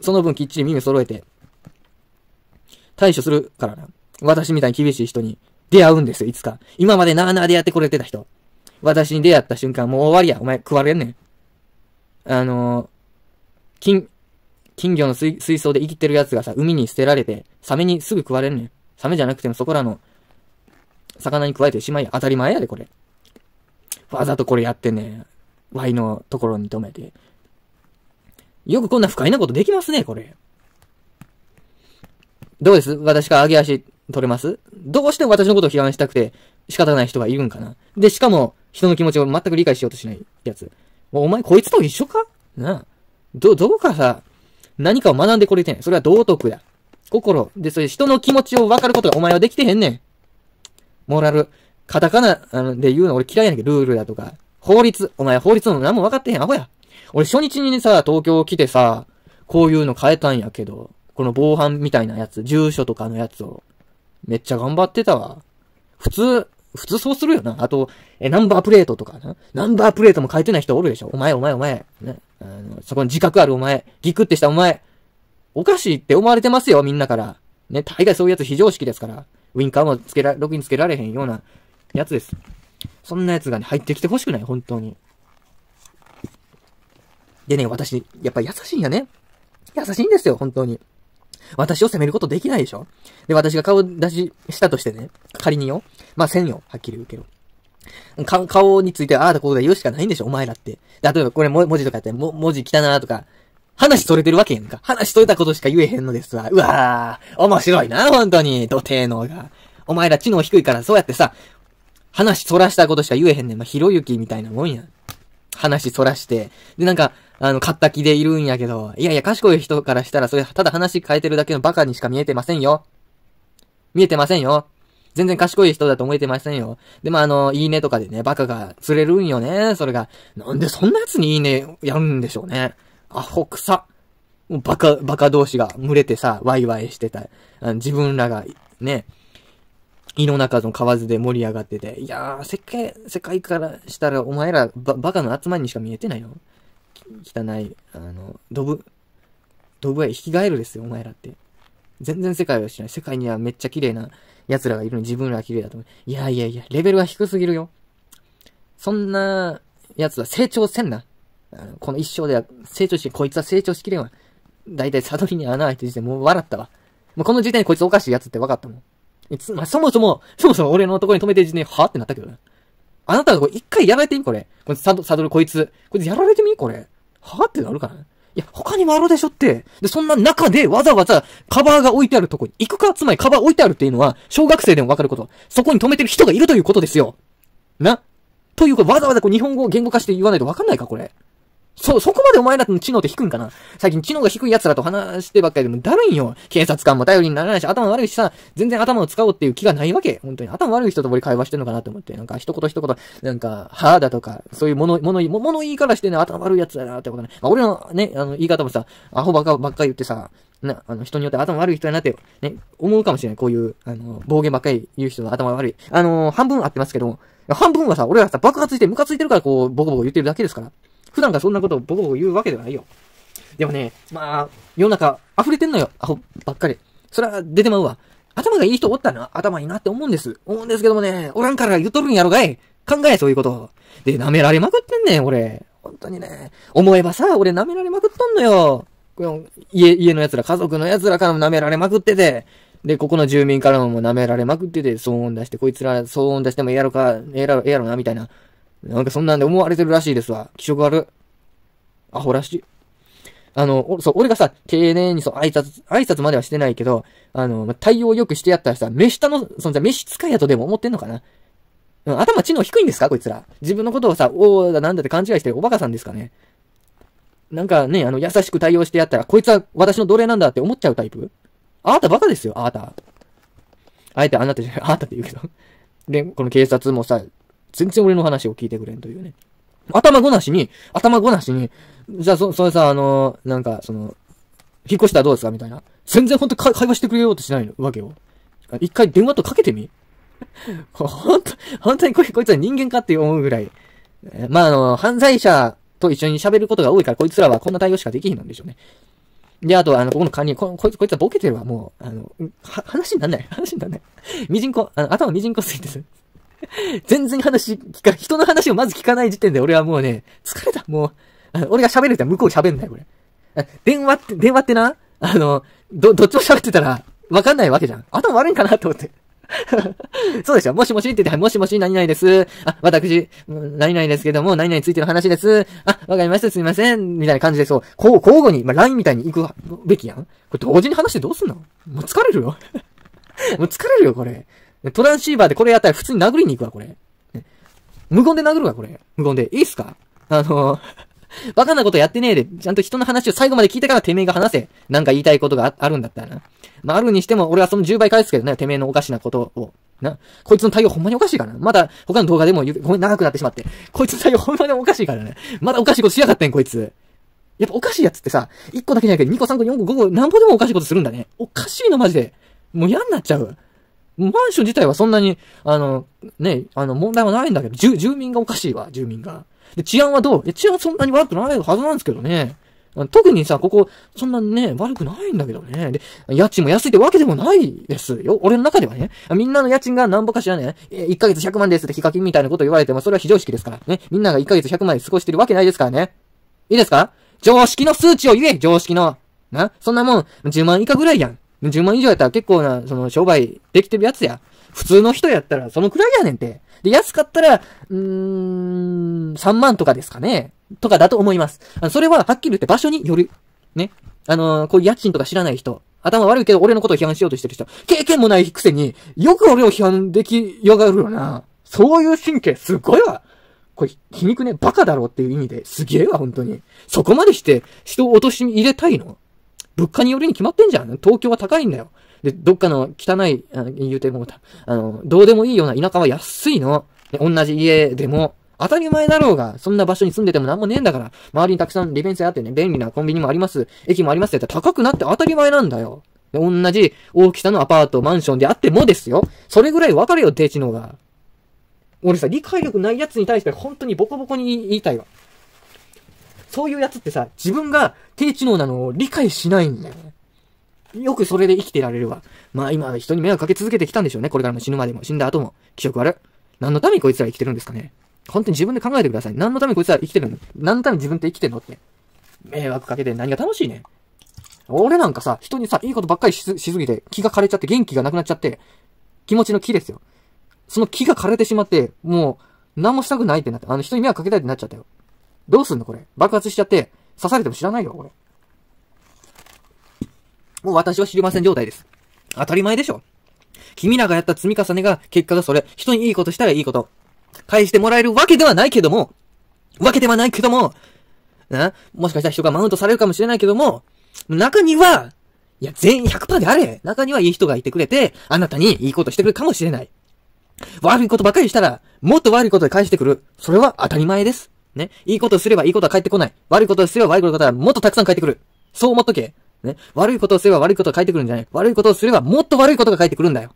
その分きっちり耳揃えて、対処するからな。私みたいに厳しい人に出会うんですよ、いつか。今までなあなあでやってこれてた人。私に出会った瞬間、もう終わりや。お前食われんねん。あのー、金、金魚の水水槽で生きてるやつがさ、海に捨てられて、サメにすぐ食われんねん。サメじゃなくてもそこらの、魚に食われてしまいや。当たり前やで、これ。わざとこれやってね、Y のところに止めて、よくこんな不快なことできますね、これ。どうです私が上げ足取れますどうしても私のことを批判したくて仕方ない人がいるんかなで、しかも人の気持ちを全く理解しようとしないやつ。もうお前こいつと一緒かなあ。ど、どこかさ、何かを学んでこれてん。それは道徳や。心。で、それ人の気持ちを分かることがお前はできてへんねん。モラル。カタカナで言うの俺嫌いやねんけど、ルールだとか。法律。お前法律の何も分かってへん。アホや。俺初日にねさ、東京来てさ、こういうの変えたんやけど、この防犯みたいなやつ、住所とかのやつを。めっちゃ頑張ってたわ。普通、普通そうするよな。あと、え、ナンバープレートとかな。ナンバープレートも変えてない人おるでしょ。お前、お前、お前。ね。あの、そこに自覚あるお前。ギクってしたお前。おかしいって思われてますよ、みんなから。ね、大概そういうやつ非常識ですから。ウィンカーもつけら、ログインつけられへんようなやつです。そんなやつがね、入ってきてほしくない、本当に。でね、私、やっぱ優しいんやね。優しいんですよ、本当に。私を責めることできないでしょで、私が顔出ししたとしてね、仮によ。まあ、せんよ、はっきり言うけど。顔、についてああだこうだ言うしかないんでしょ、お前らって。例えばこれ文字とかやって、も文字汚なとか、話逸れてるわけやんか。話それたことしか言えへんのですわ。うわぁ、面白いな、本当に、土手のが。お前ら知能低いから、そうやってさ、話逸らしたことしか言えへんねん。まあ、ひろゆきみたいなもんやん。話そらして、で、なんか、あの、買った気でいるんやけど、いやいや、賢い人からしたら、それ、ただ話変えてるだけのバカにしか見えてませんよ。見えてませんよ。全然賢い人だと思えてませんよ。で、もあ、の、いいねとかでね、バカが釣れるんよね。それが、なんでそんな奴にいいねやるんでしょうね。アホさ。もうバカ、バカ同士が群れてさ、ワイワイしてた。自分らが、ね、胃の中の蛙で盛り上がってて、いやー、世界、世界からしたらお前らババカの集まりにしか見えてないよ。汚い、あの、ドブ、ドブへ引き返るですよ、お前らって。全然世界は知らない。世界にはめっちゃ綺麗な奴らがいるのに自分らは綺麗だと思う。いやいやいや、レベルは低すぎるよ。そんな奴は成長せんな。あのこの一生では成長し、こいつは成長しきれんわ。だいたい悟りに穴開いてる時点もう笑ったわ。もうこの時点でこいつおかしい奴って分かったもん。まあ、そもそも、そもそも俺のところに止めてる時点はぁってなったけどね。あなたがこれ一回やられてみこれ。これサドサドルこいつ。こいつやられてみこれ。はぁってなるからね。いや、他にもあるでしょって。で、そんな中でわざわざカバーが置いてあるとこに行くかつまりカバー置いてあるっていうのは、小学生でもわかること。そこに止めてる人がいるということですよ。なというか、わざわざこう日本語を言語化して言わないとわかんないか、これ。そ、そこまでお前らの知能って低いんかな最近知能が低い奴らと話してばっかりでもだるいんよ。警察官も頼りにならないし、頭悪いしさ、全然頭を使おうっていう気がないわけ。本当に。頭悪い人と俺会話してんのかなと思って。なんか一言一言、なんか、はだとか、そういう物、物、物言いからしてね、頭悪い奴だなってことね。まあ、俺のね、あの、言い方もさ、アホばっかばっか言ってさ、な、あの、人によって頭悪い人やなって、ね、思うかもしれない。こういう、あの、暴言ばっかり言う人は頭悪い。あの、半分合ってますけど、半分はさ、俺らさ、爆発してムカついてるからこう、ボコボコ言ってるだけですから。普段からそんなことをボコボコ言うわけではないよ。でもね、まあ、世の中溢れてんのよ、アホばっかり。そら、出てまうわ。頭がいい人おったら頭いいなって思うんです。思うんですけどもね、おらんから言っとるんやろがい。考え、そういうこと。で、舐められまくってんねん、俺。本当にね。思えばさ、俺舐められまくっとんのよ。家、家の奴ら、家族の奴らからも舐められまくってて。で、ここの住民からも舐められまくってて、騒音出して、こいつら騒音出してもええやろか、えやろ、ええやろな、みたいな。なんかそんなんで思われてるらしいですわ。気色悪。アホらしい。あの、そう、俺がさ、丁寧にそう、挨拶、挨拶まではしてないけど、あの、ま、対応よくしてやったらさ、目下の、そじゃ、飯使いやとでも思ってんのかなうん、頭知能低いんですかこいつら。自分のことをさ、おーだなんだって勘違いしてるおバカさんですかねなんかね、あの、優しく対応してやったら、こいつは私の奴隷なんだって思っちゃうタイプあなたバカですよ、あなた。あえてあなたじゃない、あなたって言うけど。で、この警察もさ、全然俺の話を聞いてくれんというね。頭ごなしに、頭ごなしに、じゃあそ、それさ、あのー、なんか、その、引っ越したらどうですかみたいな。全然ほんと会話してくれようとしないわけよ。一回電話とかけてみほんと、本当にここいつは人間かって思うぐらい。まあ、あの犯罪者と一緒に喋ることが多いから、こいつらはこんな対応しかできひんなんでしょうね。で、あと、あの、ここの管理こ、こいつ、こいつはボケてるわ、もう、あの、話になんない。話になんない。みじんこ、あの、頭みじんこすいてる。全然話聞か、人の話をまず聞かない時点で俺はもうね、疲れた、もう。俺が喋るって向こう喋んない、これ。電話って、電話ってな、あの、ど、どっちも喋ってたら、わかんないわけじゃん。頭悪いんかなと思って。そうでしょもしもしって言って、もしもし、何々です。あ、私、何々ですけども、何々についての話です。あ、わかりました、すみません。みたいな感じで、そう、こう、交互に、まあ、LINE みたいに行くべきやんこれ同時に話してどうすんのもう疲れるよ。もう疲れるよ、これ。トランシーバーでこれやったら普通に殴りに行くわ、これ。無言で殴るわ、これ。無言で。いいっすかあのー、バカなことやってねえで、ちゃんと人の話を最後まで聞いたからてめえが話せ。なんか言いたいことがあるんだったらな。まあ、あるにしても、俺はその10倍返すけどね、てめえのおかしなことを。な、こいつの対応ほんまにおかしいからな。まだ、他の動画でも言う、ごめん、長くなってしまって。こいつの対応ほんまにおかしいからね。まだおかしいことしやがってん、こいつ。やっぱおかしいやつってさ、1個だけじゃなくて2個、3個、4個、5個、何個でもおかしいことするんだね。おかしいの、マジで。もう嫌になっちゃう。マンション自体はそんなに、あの、ね、あの、問題はないんだけど、住、住民がおかしいわ、住民が。で、治安はどう治安はそんなに悪くないはずなんですけどね。特にさ、ここ、そんなにね、悪くないんだけどね。で、家賃も安いってわけでもないですよ。俺の中ではね。みんなの家賃が何ぼかしらね、1ヶ月100万ですって日カキみたいなこと言われても、それは非常識ですからね。みんなが1ヶ月100万で過ごしてるわけないですからね。いいですか常識の数値を言え常識の。なそんなもん、10万以下ぐらいやん。10万以上やったら結構な、その商売できてるやつや。普通の人やったらそのくらいやねんて。で、安かったら、うーん、3万とかですかね。とかだと思います。それははっきり言って場所による。ね。あのー、こういう家賃とか知らない人。頭悪いけど俺のことを批判しようとしてる人。経験もないくせに、よく俺を批判できやがるよな。そういう神経すごいわ。これ、皮肉ね、バカだろっていう意味ですげえわ、本当に。そこまでして、人を落としに入れたいの物価によるに決まってんじゃん。東京は高いんだよ。で、どっかの汚い、あの、言うてもうあの、どうでもいいような田舎は安いの。同じ家でも。当たり前だろうが、そんな場所に住んでてもなんもねえんだから、周りにたくさん利便性あってね、便利なコンビニもあります、駅もありますって高くなって当たり前なんだよ。で、同じ大きさのアパート、マンションであってもですよ。それぐらいわかるよ、低知能が。俺さ、理解力ない奴に対して本当にボコボコに言いたいわ。そういうやつってさ、自分が低知能なのを理解しないんだよね。よくそれで生きてられるわ。まあ今、人に迷惑かけ続けてきたんでしょうね。これからも死ぬまでも、死んだ後も。気色悪い。何のためにこいつら生きてるんですかね。本当に自分で考えてください。何のためにこいつら生きてるの何のために自分って生きてんのって。迷惑かけて何が楽しいね。俺なんかさ、人にさ、いいことばっかりしすしすぎて、気が枯れちゃって、元気がなくなっちゃって、気持ちの気ですよ。その気が枯れてしまって、もう、何もしたくないってなって、あの人に迷惑かけたいってなっちゃったよ。どうすんのこれ。爆発しちゃって、刺されても知らないよ、これ。もう私は知りません状態です。当たり前でしょ。君らがやった積み重ねが、結果がそれ、人にいいことしたらいいこと。返してもらえるわけではないけども、わけではないけども、な、もしかしたら人がマウントされるかもしれないけども、中には、いや、全員100%であれ中にはいい人がいてくれて、あなたにいいことしてくれるかもしれない。悪いことばかりしたら、もっと悪いことで返してくる。それは当たり前です。ね。いいことすればいいことは返ってこない。悪いことをすれば悪いことはもっとたくさん返ってくる。そう思っとけ。ね。悪いことをすれば悪いことが返ってくるんじゃない。悪いことをすればもっと悪いことが返ってくるんだよ。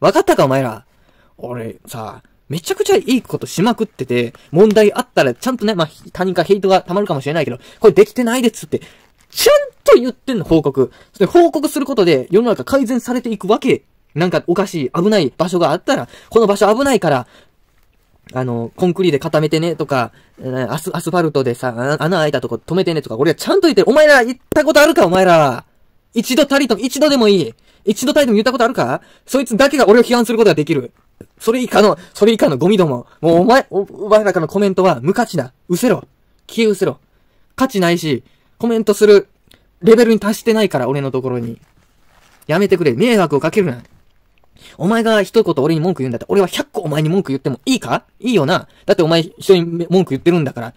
わかったかお前ら。俺、さ、めちゃくちゃいいことしまくってて、問題あったらちゃんとね、まあ、他人かヘイトが溜まるかもしれないけど、これできてないですって、ちゃんと言ってんの、報告。それ報告することで世の中改善されていくわけ。なんかおかしい、危ない場所があったら、この場所危ないから、あの、コンクリで固めてねとか、アス、アスファルトでさ、穴開いたとこ止めてねとか、俺はちゃんと言って、る。お前ら行ったことあるかお前ら。一度たりとも、一度でもいい。一度たりとも言ったことあるかそいつだけが俺を批判することができる。それ以下の、それ以下のゴミども。もうお前、お、お前らからのコメントは無価値だ。うせろ。消えうせろ。価値ないし、コメントするレベルに達してないから、俺のところに。やめてくれ。迷惑をかけるな。お前が一言俺に文句言うんだったら、俺は100個お前に文句言ってもいいかいいよな。だってお前人に文句言ってるんだから。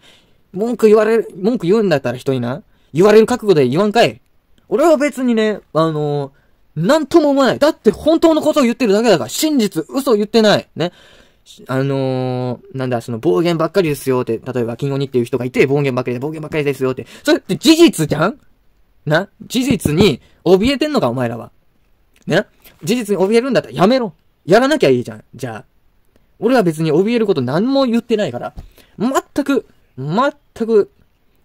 文句言われる、文句言うんだったら人にな。言われる覚悟で言わんかい。俺は別にね、あのー、なんとも思わない。だって本当のことを言ってるだけだから、真実、嘘を言ってない。ね。あのー、なんだ、その暴言ばっかりですよって、例えば、金鬼っていう人がいて、暴言ばっかりで、暴言ばっかりですよって。それって事実じゃんな事実に、怯えてんのか、お前らは。ね事実に怯えるんだったらやめろ。やらなきゃいいじゃん。じゃあ。俺は別に怯えること何も言ってないから、全く、全く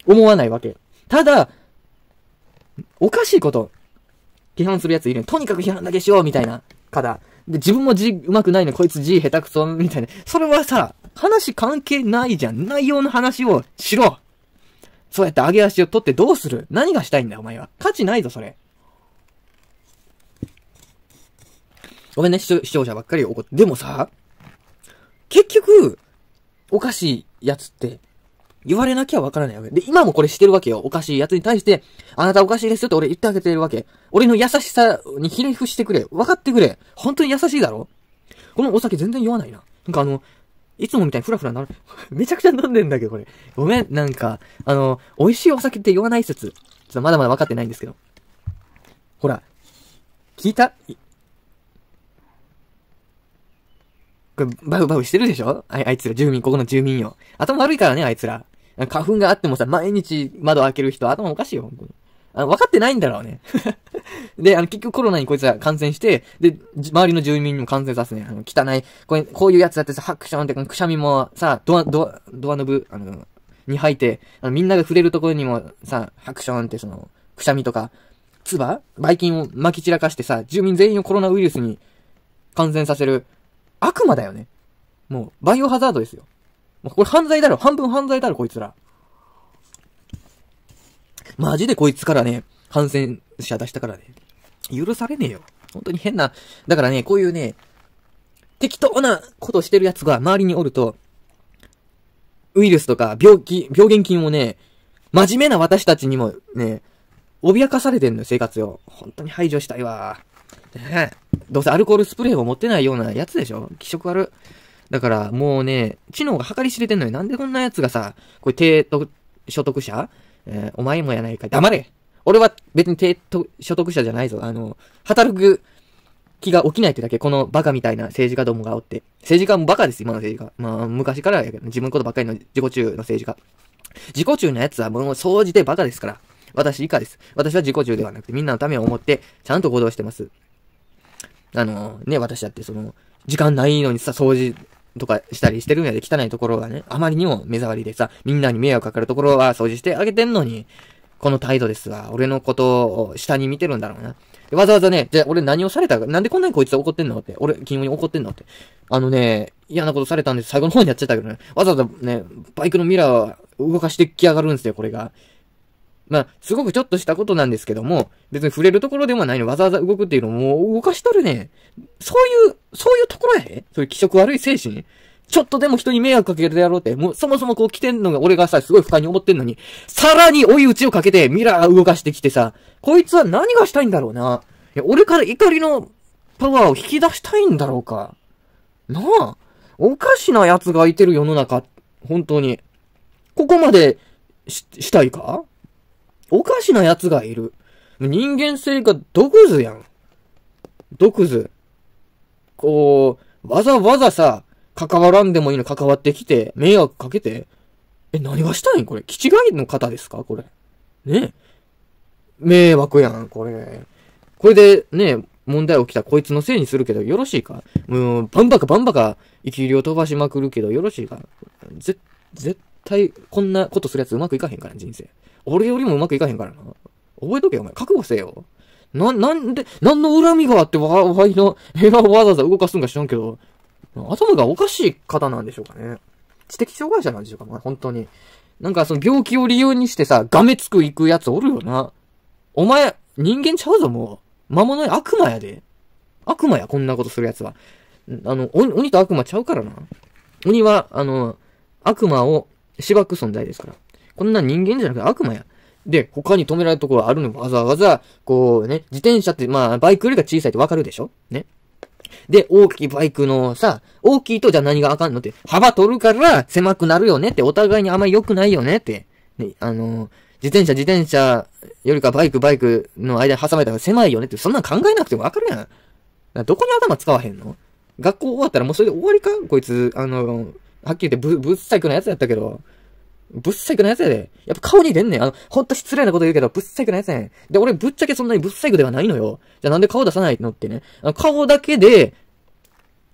思わないわけ。ただ、おかしいこと、批判するやついるとにかく批判だけしよう、みたいな方。で、自分も字上手くないの、こいつ字下手くそ、みたいな。それはさ、話関係ないじゃん。内容の話をしろ。そうやって上げ足を取ってどうする何がしたいんだ、お前は。価値ないぞ、それ。ごめんね、視聴者ばっかり怒って。でもさ、結局、おかしいやつって、言われなきゃわからないわけ。で、今もこれしてるわけよ。おかしいやつに対して、あなたおかしいですよって俺言ってあげてるわけ。俺の優しさにひれ伏してくれ。分かってくれ。本当に優しいだろこのお酒全然酔わないな。なんかあの、いつもみたいにフラフラなる。めちゃくちゃ飲んでんだけど、これ。ごめん、なんか、あの、美味しいお酒って言わない説。ちょっとまだまだ分かってないんですけど。ほら、聞いたこれ、バウバウしてるでしょああいつら、住民、ここの住民よ。頭悪いからね、あいつら。花粉があってもさ、毎日窓開ける人、頭おかしいよ、本当に。あの、分かってないんだろうね。で、あの、結局コロナにこいつら感染して、で、周りの住民にも感染させね。あの、汚い、これ、こういうやつだってさ、ハクションって、くしゃみもさ、ドア、ドア、ドアノブ、あの、に吐いて、あの、みんなが触れるところにもさ、ハクションってその、くしゃみとか、唾ばい菌を撒き散らかしてさ、住民全員をコロナウイルスに感染させる悪魔だよね。もう、バイオハザードですよ。もうこれ犯罪だろ。半分犯罪だろ、こいつら。マジでこいつからね、感染者出したからね。許されねえよ。本当に変な、だからね、こういうね、適当なことしてる奴が周りにおると、ウイルスとか病気、病原菌をね、真面目な私たちにもね、脅かされてんのよ、生活を。本当に排除したいわ。ねどうせアルコールスプレーを持ってないようなやつでしょ気色悪。だからもうね、知能が計り知れてんのになんでこんなやつがさ、これ低所得者、えー、お前もやないか。黙れ俺は別に低所得者じゃないぞ。あの、働く気が起きないってだけ、このバカみたいな政治家どもがおって。政治家もバカです、今の政治家。まあ、昔からやけど、自分のことばっかりの自己中の政治家。自己中のやつはもう総じてバカですから。私以下です。私は自己中ではなくてみんなのためを思ってちゃんと行動してます。あの、ね、私だってその、時間ないのにさ、掃除とかしたりしてるんやで、汚いところがね、あまりにも目障りでさ、みんなに迷惑かかるところは掃除してあげてんのに、この態度ですわ。俺のことを下に見てるんだろうな。わざわざね、じゃあ俺何をされたか、なんでこんなにこいつ怒ってんのって、俺、君に怒ってんのって。あのね、嫌なことされたんです。最後の方にやっちゃったけどね。わざわざね、バイクのミラーを動かしてきやがるんですよ、これが。まあ、すごくちょっとしたことなんですけども、別に触れるところでもないの、わざわざ動くっていうのも動かしとるね。そういう、そういうところやね。そういう気色悪い精神。ちょっとでも人に迷惑かけるやろうって、もうそもそもこう来てんのが俺がさ、すごい不快に思ってんのに、さらに追い打ちをかけてミラー動かしてきてさ、こいつは何がしたいんだろうな。いや、俺から怒りのパワーを引き出したいんだろうか。なあ、おかしな奴がいてる世の中、本当に。ここまでし、したいかおかしな奴がいる。人間性が毒図やん。毒図。こう、わざわざさ、関わらんでもいいの関わってきて、迷惑かけて、え、何がしたいんこれ。気違いの方ですかこれ。ね迷惑やん、これ。これで、ね、問題起きたこいつのせいにするけど、よろしいかもう、バンバカバンバカ、生き量飛ばしまくるけど、よろしいか絶、絶対、こんなことするやつうまくいかへんから、人生。俺よりもうまくいかへんからな。覚えとけよ、お前。覚悟せよ。な、なんで、なんの恨みがあって、わ、わいの平をわざわざ動かすんか知らんけど、頭がおかしい方なんでしょうかね。知的障害者なんでしょうか、まあ、本当に。なんかその病気を理由にしてさ、がめつく行くやつおるよな。お前、人間ちゃうぞ、もう。魔物や、悪魔やで。悪魔や、こんなことするやつは。あの、鬼と悪魔ちゃうからな。鬼は、あの、悪魔を芝ばく存在ですから。こんな人間じゃなくて悪魔や。で、他に止められるところあるのわざわざ、こうね、自転車って、まあ、バイクよりが小さいってわかるでしょね。で、大きいバイクのさ、大きいとじゃあ何があかんのって、幅取るから狭くなるよねって、お互いにあんまり良くないよねって。ね、あのー、自転車、自転車よりかバイク、バイクの間に挟まれたら狭いよねって、そんなん考えなくてもわかるやん。どこに頭使わへんの学校終わったらもうそれで終わりかこいつ、あのー、はっきり言ってぶ、ぶっさくなやつやったけど、ぶっさくなやつやで。やっぱ顔に出んねん。あの、ほんと失礼なこと言うけど、ぶっさくなやつやん。で、俺ぶっちゃけそんなにぶっさくではないのよ。じゃあなんで顔出さないのってね。あの、顔だけで、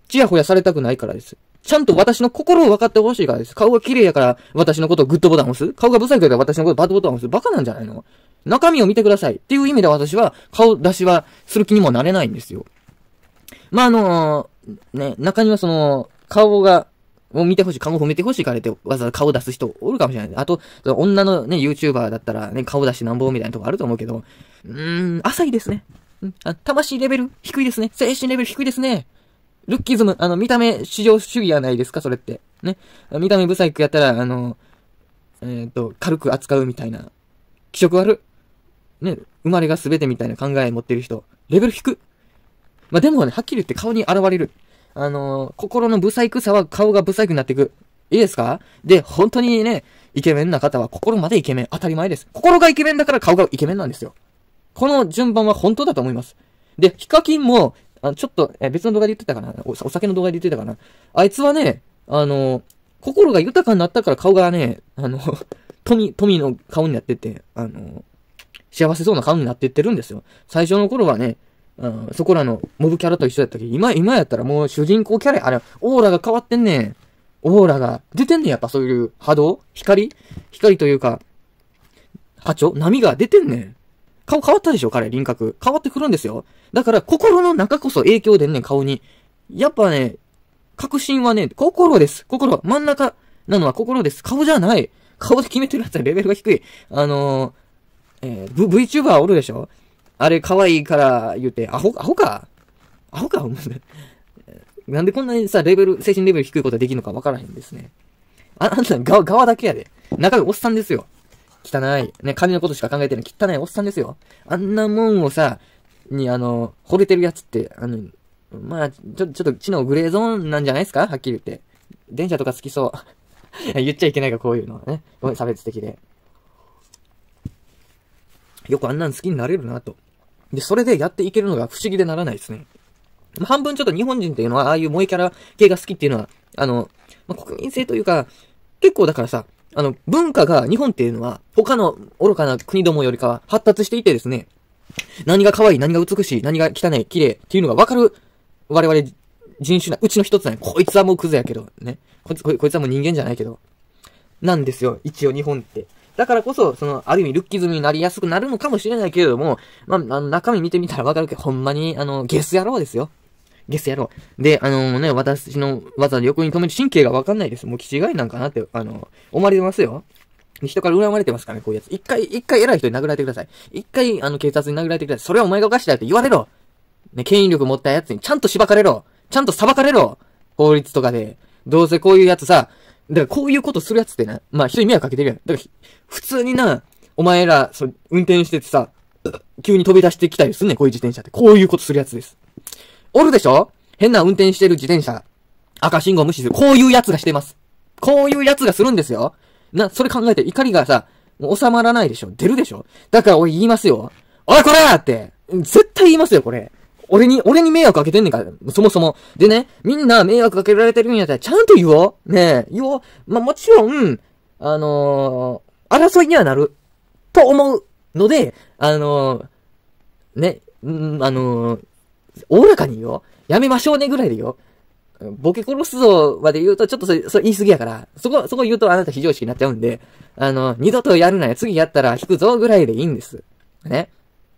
ちやほやされたくないからです。ちゃんと私の心を分かってほしいからです。顔が綺麗やから私のことをグッドボタン押す。顔がサ細クやから私のことをバッドボタン押す。バカなんじゃないの中身を見てください。っていう意味で私は顔出しはする気にもなれないんですよ。まあ、あのー、ね、中にはその、顔がもう見てほしい、顔褒めてほしいからってわざわざ顔出す人おるかもしれない。あと、女のね、YouTuber だったらね、顔出しなんぼみたいなとこあると思うけど、うーん、浅いですね。うん、あ魂レベル低いですね。精神レベル低いですね。ルッキズム、あの、見た目至上主義やないですか、それって。ね。見た目ブサイクやったら、あの、えっ、ー、と、軽く扱うみたいな。気色悪。ね、生まれが全てみたいな考え持ってる人。レベル低。まあ、でもね、はっきり言って顔に現れる。あのー、心のブサイクさは顔がブサイクになっていく。いいですかで、本当にね、イケメンな方は心までイケメン。当たり前です。心がイケメンだから顔がイケメンなんですよ。この順番は本当だと思います。で、ヒカキンも、あちょっと、え別の動画で言ってたかなお酒の動画で言ってたかなあいつはね、あのー、心が豊かになったから顔がね、あの、富、富の顔になってって、あのー、幸せそうな顔になってってるんですよ。最初の頃はね、うん、そこらのモブキャラと一緒やったけど、今、今やったらもう主人公キャラあれ、オーラが変わってんねん。オーラが。出てんねん、やっぱそういう波動光光というか、波長波が出てんねん。顔変わったでしょ彼、輪郭。変わってくるんですよ。だから、心の中こそ影響出んねん、顔に。やっぱね、確信はね、心です。心。真ん中なのは心です。顔じゃない。顔で決めてるやつはレベルが低い。あのー、えー、VTuber おるでしょあれ可愛いから言うて、アホ、アホかアホか思なんでこんなにさ、レベル、精神レベル低いことできるのかわからへんですね。あ、あんた、側、側だけやで。中身おっさんですよ。汚い。ね、金のことしか考えてない。汚いおっさんですよ。あんなもんをさ、に、あの、惚れてるやつって、あの、まあ、ちょ、ちょっと、知能グレーゾーンなんじゃないですかはっきり言って。電車とか好きそう。言っちゃいけないか、こういうのはね。ごめん、差別的で。よくあんなん好きになれるな、と。で、それでやっていけるのが不思議でならないですね。半分ちょっと日本人っていうのは、ああいう萌えキャラ系が好きっていうのは、あの、まあ、国民性というか、結構だからさ、あの、文化が日本っていうのは、他の愚かな国どもよりかは発達していてですね、何が可愛い、何が美しい、何が汚い、綺麗っていうのが分かる、我々人種な、うちの一つなんこいつはもうクズやけど、ね。こいつ、こいつはもう人間じゃないけど。なんですよ、一応日本って。だからこそ、その、ある意味、ルッキズムになりやすくなるのかもしれないけれども、まあ、あの、中身見てみたらわかるけど、ほんまに、あの、ゲス野郎ですよ。ゲス野郎。で、あのー、ね、私の技で横に止める神経がわかんないです。もう、気違いなんかなって、あの、思われてますよ。人から恨まれてますからね、こういうやつ。一回、一回偉い人に殴られてください。一回、あの、警察に殴られてください。それはお前がおかしいだって言われろね、権威力持ったやつにちゃんと縛かれろちゃんと裁かれろ法律とかで。どうせこういうやつさ、だからこういうことするやつってな、まあ人に迷惑かけてるやん。だから、普通にな、お前ら、そう、運転しててさ、急に飛び出してきたりすんねん、こういう自転車って。こういうことするやつです。おるでしょ変な運転してる自転車。赤信号無視する。こういうやつがしてます。こういうやつがするんですよ。な、それ考えて怒りがさ、収まらないでしょ出るでしょだから俺言いますよ。おいこれって絶対言いますよ、これ。俺に、俺に迷惑かけてんねんから、そもそも。でね、みんな迷惑かけられてるんやったら、ちゃんと言おう。ねえ、言おう。まあ、もちろん、あのー、争いにはなる。と思うので、あのー、ね、んあのお、おらかに言おう。やめましょうねぐらいで言おう。ボケ殺すぞまで言うと、ちょっとそれ、それ言い過ぎやから、そこ、そこ言うとあなた非常識になっちゃうんで、あの、二度とやるなよ、次やったら引くぞぐらいでいいんです。ね。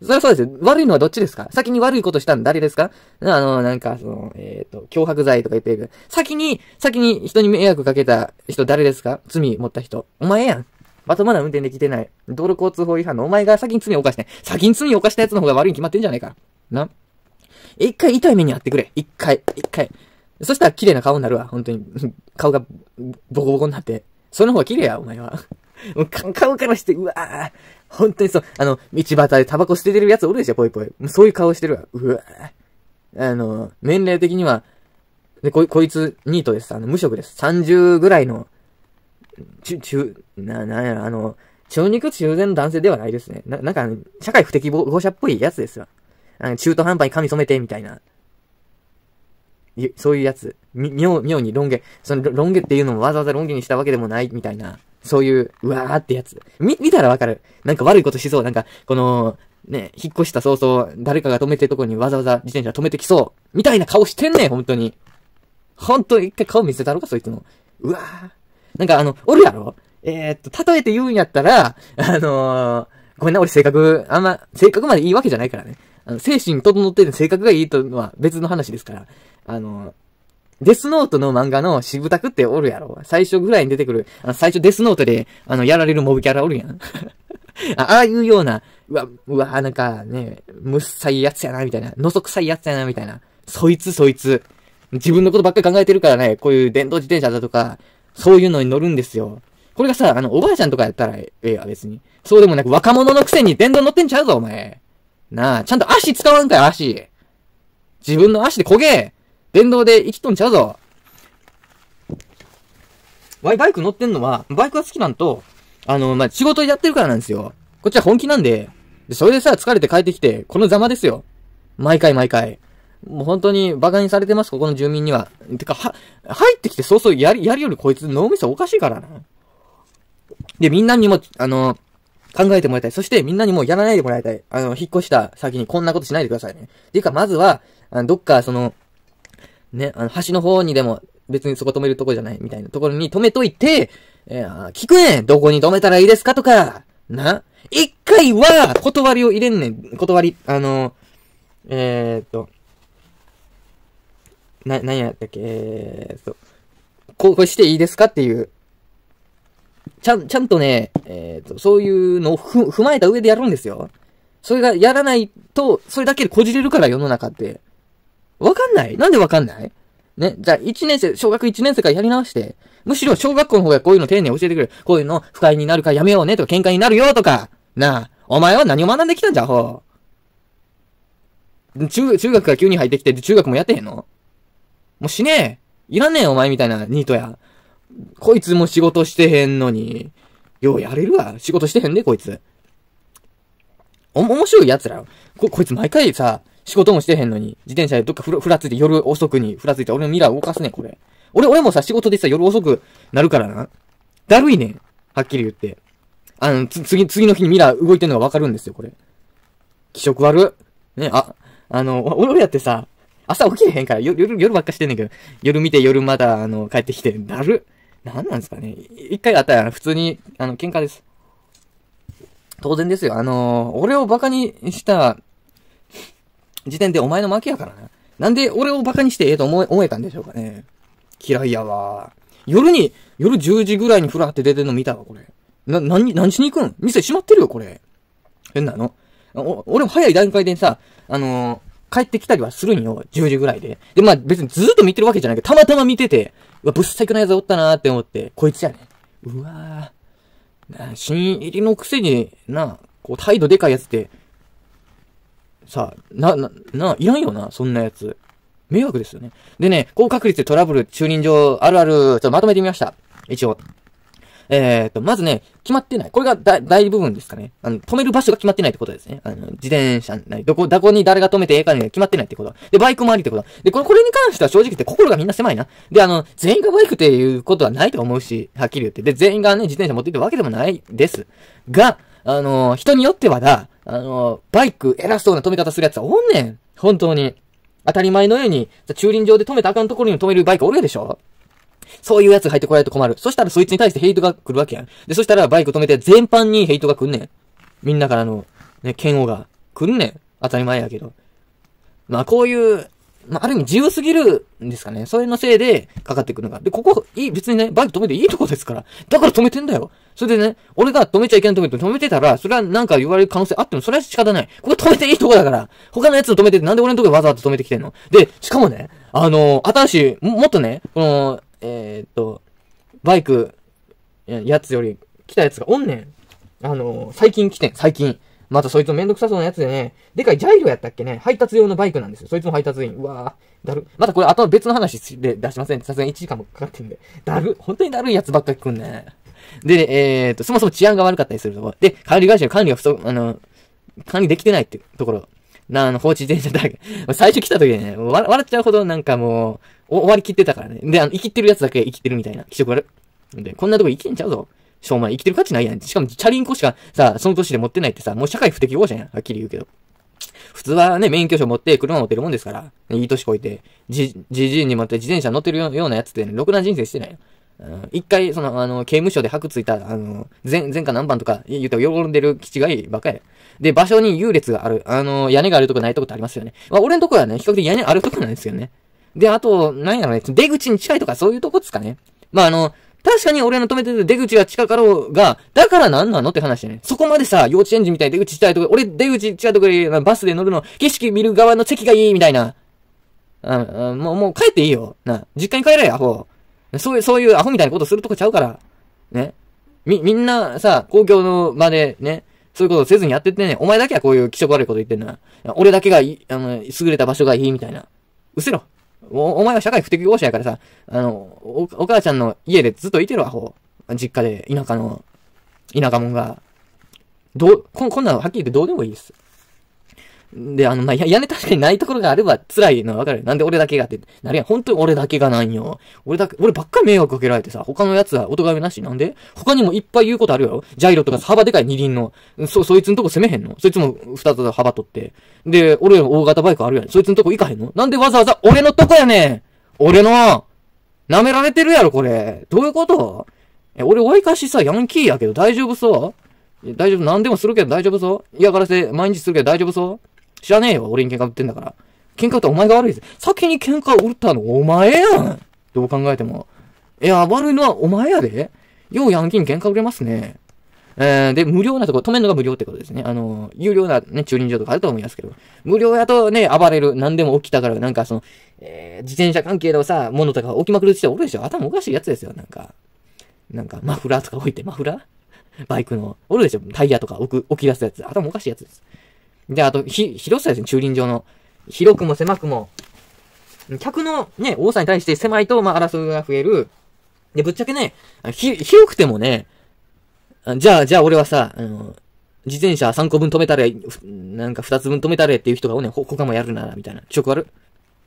そりゃそうですよ。悪いのはどっちですか先に悪いことしたの誰ですかあの、なんか、その、えっ、ー、と、脅迫罪とか言ってる先に、先に人に迷惑かけた人誰ですか罪持った人。お前やん。まともな運転できてない。道路交通法違反のお前が先に罪を犯して、先に罪を犯した奴の方が悪いに決まってんじゃないか。な。一回痛い目に遭ってくれ。一回、一回。そしたら綺麗な顔になるわ、本当に。顔がボコボコになって。その方が綺麗や、お前は。顔からして、うわぁ、本当にそう、あの、道端でタバコ捨ててるやつおるでしょ、ぽいぽい。そういう顔してるわ。うわあの、年齢的には、で、こ、こいつ、ニートです。あの、無職です。30ぐらいの、中、中、な、なんやろ、あの、中肉中背の男性ではないですね。な、なんか、社会不適合者っぽいやつですよ。あの、中途半端に髪染めて、みたいな。そういうやつ。み、妙、妙にロン毛。そのロン毛っていうのもわざわざロン毛にしたわけでもない、みたいな。そういう、うわーってやつ。み、見たらわかる。なんか悪いことしそう。なんか、この、ね、引っ越した早々、誰かが止めてるとこにわざわざ自転車止めてきそう。みたいな顔してんねん、本当に。本当に一回顔見せたろか、そいつの。うわー。なんかあの、おるやろえー、っと、例えて言うんやったら、あのー、ごめんな、俺性格、あんま、性格までいいわけじゃないからね。あの、精神整ってる性格がいいとのは別の話ですから。あのーデスノートの漫画の渋たくっておるやろ。最初ぐらいに出てくる、あの最初デスノートで、あの、やられるモブキャラおるやん。あ あいうような、うわ、うわ、なんかね、むっさいやつやな、みたいな。のそくさいやつやな、みたいな。そいつ、そいつ。自分のことばっかり考えてるからね、こういう電動自転車だとか、そういうのに乗るんですよ。これがさ、あの、おばあちゃんとかやったらええや、別に。そうでもなく、若者のくせに電動乗ってんちゃうぞ、お前。なあ、ちゃんと足使わんかよ、足。自分の足で焦げ。電動で生きとんちゃうぞ。ワイバイク乗ってんのは、バイクが好きなんと、あの、まあ、仕事やってるからなんですよ。こっちは本気なんで、でそれでさ、疲れて帰ってきて、このざまですよ。毎回毎回。もう本当に馬鹿にされてます、ここの住民には。てか、は、入ってきて早々やり、やりよりこいつ脳みそおかしいからな。で、みんなにも、あの、考えてもらいたい。そしてみんなにもやらないでもらいたい。あの、引っ越した先にこんなことしないでくださいね。ていうか、まずは、あどっか、その、ね、あの、端の方にでも、別にそこ止めるとこじゃないみたいなところに止めといて、えー、聞くねんどこに止めたらいいですかとか、な一回は、断りを入れんねん。断り、あの、えー、っと、な、何やったっけ、えー、っと、こう、こしていいですかっていう。ちゃん、ちゃんとね、えー、っと、そういうのをふ、踏まえた上でやるんですよ。それがやらないと、それだけでこじれるから世の中って。わかんないなんでわかんないね。じゃあ、1年生、小学1年生からやり直して、むしろ小学校の方がこういうの丁寧に教えてくれる。こういうの不快になるからやめようねとか、喧嘩になるよとか。なあ、お前は何を学んできたんじゃ、ほう。中、中学から急に入ってきて、中学もやってへんのもうしねえ。いらねえ、お前みたいなニートや。こいつも仕事してへんのに。ようやれるわ。仕事してへんで、こいつ。お、面白い奴ら。こ、こいつ毎回さ、仕事もしてへんのに、自転車でどっかふらふらついて夜遅くにふらついて俺のミラー動かすねん、これ。俺、俺もさ、仕事でさ、夜遅くなるからな。だるいねん。はっきり言って。あの、つ、次、次の日にミラー動いてんのがわかるんですよ、これ。気色悪。ね、あ、あの、俺やってさ、朝起きれへんから夜、夜、夜ばっかしてんねんけど、夜見て夜まだ、あの、帰ってきて、だる。なんなんですかね。一回あったら、普通に、あの、喧嘩です。当然ですよ。あのー、俺をバカにした時点でお前の負けやからな。なんで俺を馬鹿にしてええと思え、思えたんでしょうかね。嫌いやわ。夜に、夜10時ぐらいにフラって出てんの見たわ、これ。な、何、何しに行くん店閉まってるよ、これ。変なの俺も早い段階でさ、あのー、帰ってきたりはするんよ、10時ぐらいで。で、まあ別にずっと見てるわけじゃないけど、たまたま見てて、うわ、ぶっさくなやつおったなーって思って、こいつやね。うわー。な新入りのくせに、な、こう態度でかいやつって、さ、な、な、な、いらんよな、そんなやつ。迷惑ですよね。でね、高確率でトラブル、駐輪場、あるある、ちょっとまとめてみました。一応。えーと、まずね、決まってない。これが大、大部分ですかね。あの、止める場所が決まってないってことですね。あの、自転車ない、どこ、どこに誰が止めてええかね、決まってないってこと。で、バイクもありってこと。で、これ、これに関しては正直言って心がみんな狭いな。で、あの、全員がバイクっていうことはないと思うし、はっきり言って。で、全員がね、自転車持っているわけでもないです。が、あの人によってはだ、あの、バイク偉そうな止め方するやつはおんねん。本当に。当たり前のように、駐輪場で止めたあかんところに止めるバイクおるでしょそういうやつ入ってこられると困る。そしたらそいつに対してヘイトが来るわけやん。で、そしたらバイク止めて全般にヘイトが来んねん。みんなからの、ね、嫌悪が来んねん。当たり前やけど。まあこういう、まあある意味自由すぎるんですかね。それのせいでかかってくるのが。で、ここ、いい、別にね、バイク止めていいとこですから。だから止めてんだよ。それでね、俺が止めちゃいけないとこに止めてたら、それはなんか言われる可能性あっても、それは仕方ない。ここ止めていいとこだから。他のやつを止めてて、なんで俺のとこわざわざ止めてきてんので、しかもね、あのー、新しい、もっとね、この、えー、っと、バイク、やつより来たやつがおんねん。あのー、最近来てん、最近。またそいつもめんどくさそうなやつでね、でかいジャイロやったっけね、配達用のバイクなんですよ。そいつも配達員。うわぁ、だる。またこれ後の別の話で出しません。さすがに1時間もかかってんで。だる、本当にだるいやつばっかり来んね。で、えー、っと、そもそも治安が悪かったりするところ。で、管理会社の管理が不足、あの、管理できてないってところ。な、あの、放置自転車だけ。最初来た時ね、笑っちゃうほどなんかもう、終わりきってたからね。で、あの、生きてるやつだけ生きてるみたいな。気色悪い。で、こんなとこ生きてんちゃうぞ。しょうまい、生きてる価値ないやん。しかも、チャリンコしかさ、その年で持ってないってさ、もう社会不適合じやん。はっきり言うけど。普通はね、免許証持って車持ってるもんですから、いい年こいて、じ、じじいに持って自転車乗ってるようなやつって、ね、ろくな人生してないよ。一回、その、あの、刑務所で白ついた、あの、前、前科何番とか言うと喜んでる基地がいいばっかや。で、場所に優劣がある。あの、屋根があるとこないとこってありますよね。まあ、俺のとこはね、比較的屋根あるとこなんですよね。で、あと、何やろね、出口に近いとかそういうとこっすかね。まあ、あの、確かに俺の止めてる出口が近かろうが、だから何なのって話でね。そこまでさ、幼稚園児みたいに出口たいとこ、俺出口近いとこでバスで乗るの、景色見る側の席がいいみたいな。うん、うん、もう、もう帰っていいよ。な、実家に帰れよ、アホ。そういう、そういうアホみたいなことするとこちゃうから。ね。み、みんなさ、公共の場でね、そういうことせずにやっててね、お前だけはこういう気色悪いこと言ってんな。俺だけがい、あの、優れた場所がいいみたいな。うせろ。お、お前は社会不適合者やからさ、あの、お、お母ちゃんの家でずっといてるアホ。実家で、田舎の、田舎者が。どう、こ、こんなのはっきり言ってどうでもいいです。で、あの、まあ、屋根確かにないところがあれば辛いのわかるよ。なんで俺だけがって。なるやん。本当に俺だけがないよ。俺だけ、俺ばっかり迷惑かけられてさ、他のやつはお咎めなし。なんで他にもいっぱい言うことあるよ。ジャイロとか幅でかい二輪の。そ、そいつんとこ攻めへんのそいつも二つ幅取って。で、俺の大型バイクあるやん。そいつんとこ行かへんのなんでわざわざ俺のとこやねん俺の舐められてるやろ、これ。どういうことえ、俺、わいかしさ、ヤンキーやけど大丈夫そう大丈夫、何でもするけど大丈夫そう嫌がらせ、毎日するけど大丈夫そう知らねえよ、俺に喧嘩売ってんだから。喧嘩売ったお前が悪いです。先に喧嘩売ったのお前やんどう考えても。いや、悪いのはお前やで。ようヤンキーに喧嘩売れますね。えー、で、無料なとこ、止めるのが無料ってことですね。あの、有料なね、駐輪場とかあると思いますけど、無料やとね、暴れる、何でも起きたから、なんかその、えー、自転車関係のさ、物とか起きまくる人おるでしょ頭おかしいやつですよ、なんか。なんか、マフラーとか置いて、マフラーバイクの、おるでしょタイヤとか置く、置き出すやつ。頭おかしいやつです。で、あと、ひ、広さですね、駐輪場の。広くも狭くも。客のね、多さに対して狭いと、まあ、争いが増える。で、ぶっちゃけね、ひ、広くてもね、じゃあ、じゃあ俺はさ、あの、自転車3個分止めたれ、なんか2つ分止めたれっていう人がね、ほ、他もやるなら、みたいな。気色悪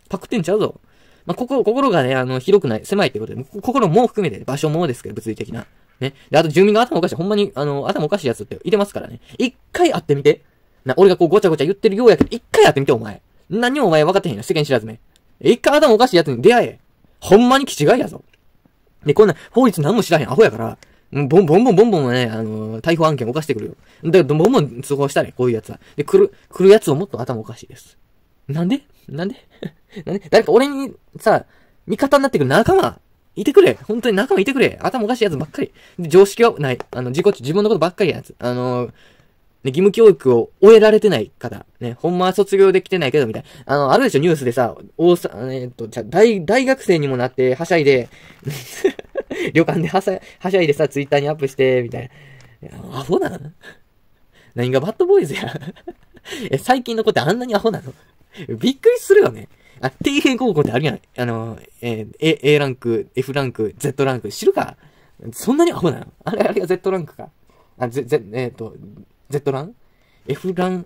パクってんちゃうぞ。まあ、こ、心がね、あの、広くない、狭いってことで、心も含めて、場所もですけど、物理的な。ね。で、あと住民が頭おかしい。ほんまに、あの、頭おかしいやつっていてますからね。一回会ってみて。な、俺がこうごちゃごちゃ言ってるようやけど、一回やってみて、お前。何もお前分かってへんよ、世間知らずめ。一回頭おかしい奴に出会え。ほんまに気違いやぞ。で、こんな、法律何も知らへんアホやから、ボンボンボンボンボンね、あのー、逮捕案件犯してくるよ。だけど、ボンボン通報したね、こういう奴は。で、来る、来る奴をもっと頭おかしいです。なんでなんで なんで誰か俺に、さ、味方になってくる仲間、いてくれ本当に仲間いてくれ頭おかしい奴ばっかり。で、常識はない。あの、自己中、自分のことばっかりやつ。あのー、ね、義務教育を終えられてない方、ね、ほんまは卒業できてないけど、みたいな。あの、あるでしょ、ニュースでさ、大さ、えー、っと、じゃ、大、大学生にもなって、はしゃいで 旅館ではしゃ、はしゃいでさ、ツイッターにアップして、みたいな。アホなの何がバッドボーイズや。え、最近の子ってあんなにアホなのびっくりするよね。あ、底辺高校ってあるやん。あの、えー、A、A ランク、F ランク、Z ランク、知るかそんなにアホなのあれ、あれが Z ランクか。あ、ぜ、ぜ、えっ、ー、と、Z ラン ?F ラン、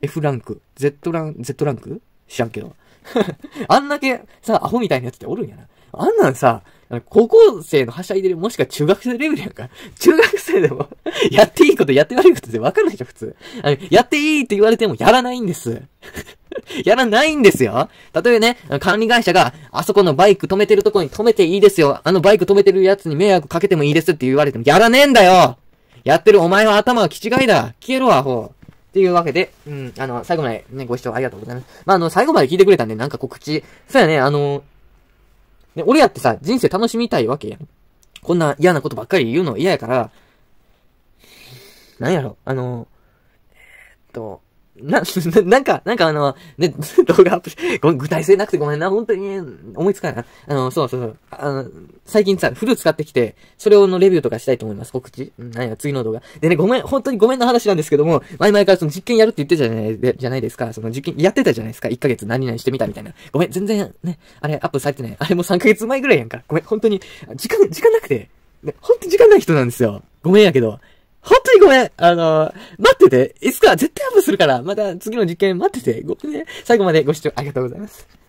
F ランク ?Z ラン、Z ランク知らんけど。あんだけさ、アホみたいなやつっておるんやな。あんなんさ、高校生のはしゃいでる、もしくは中学生レベルやんか。中学生でも やっていいことやって悪いことってわかんないじゃん、普通。あの、やっていいって言われてもやらないんです。やらないんですよ。例えばね、管理会社が、あそこのバイク止めてるとこに止めていいですよ。あのバイク止めてるやつに迷惑かけてもいいですって言われても、やらねえんだよやってるお前は頭は気違いだ消えろ、アホっていうわけで、うん、あの、最後までね、ご視聴ありがとうございます。まあ、あの、最後まで聞いてくれたんで、なんか告知、そうやね、あの、ね、俺やってさ、人生楽しみたいわけやん。こんな嫌なことばっかり言うの嫌やから、なんやろ、あの、えー、っと、な、なんか、なんかあの、ね、動画アップし、ご具体性なくてごめんな、本当に、思いつかない。あの、そうそうそう。あの、最近さ、フル使ってきて、それをのレビューとかしたいと思います。告知うんや、次の動画。でね、ごめん、本当にごめんな話なんですけども、前々からその実験やるって言ってたじゃないで、じゃないですか。その実験、やってたじゃないですか。1ヶ月何々してみたみたいな。ごめん、全然、ね、あれ、アップされてない。あれもう3ヶ月前ぐらいやんか。ごめん、本当に、時間、時間なくて。ね、ほんと時間ない人なんですよ。ごめんやけど。本当にごめん。あの待ってて。いつか絶対アップするから、また次の実験待ってて。ごめんね。最後までご視聴ありがとうございます。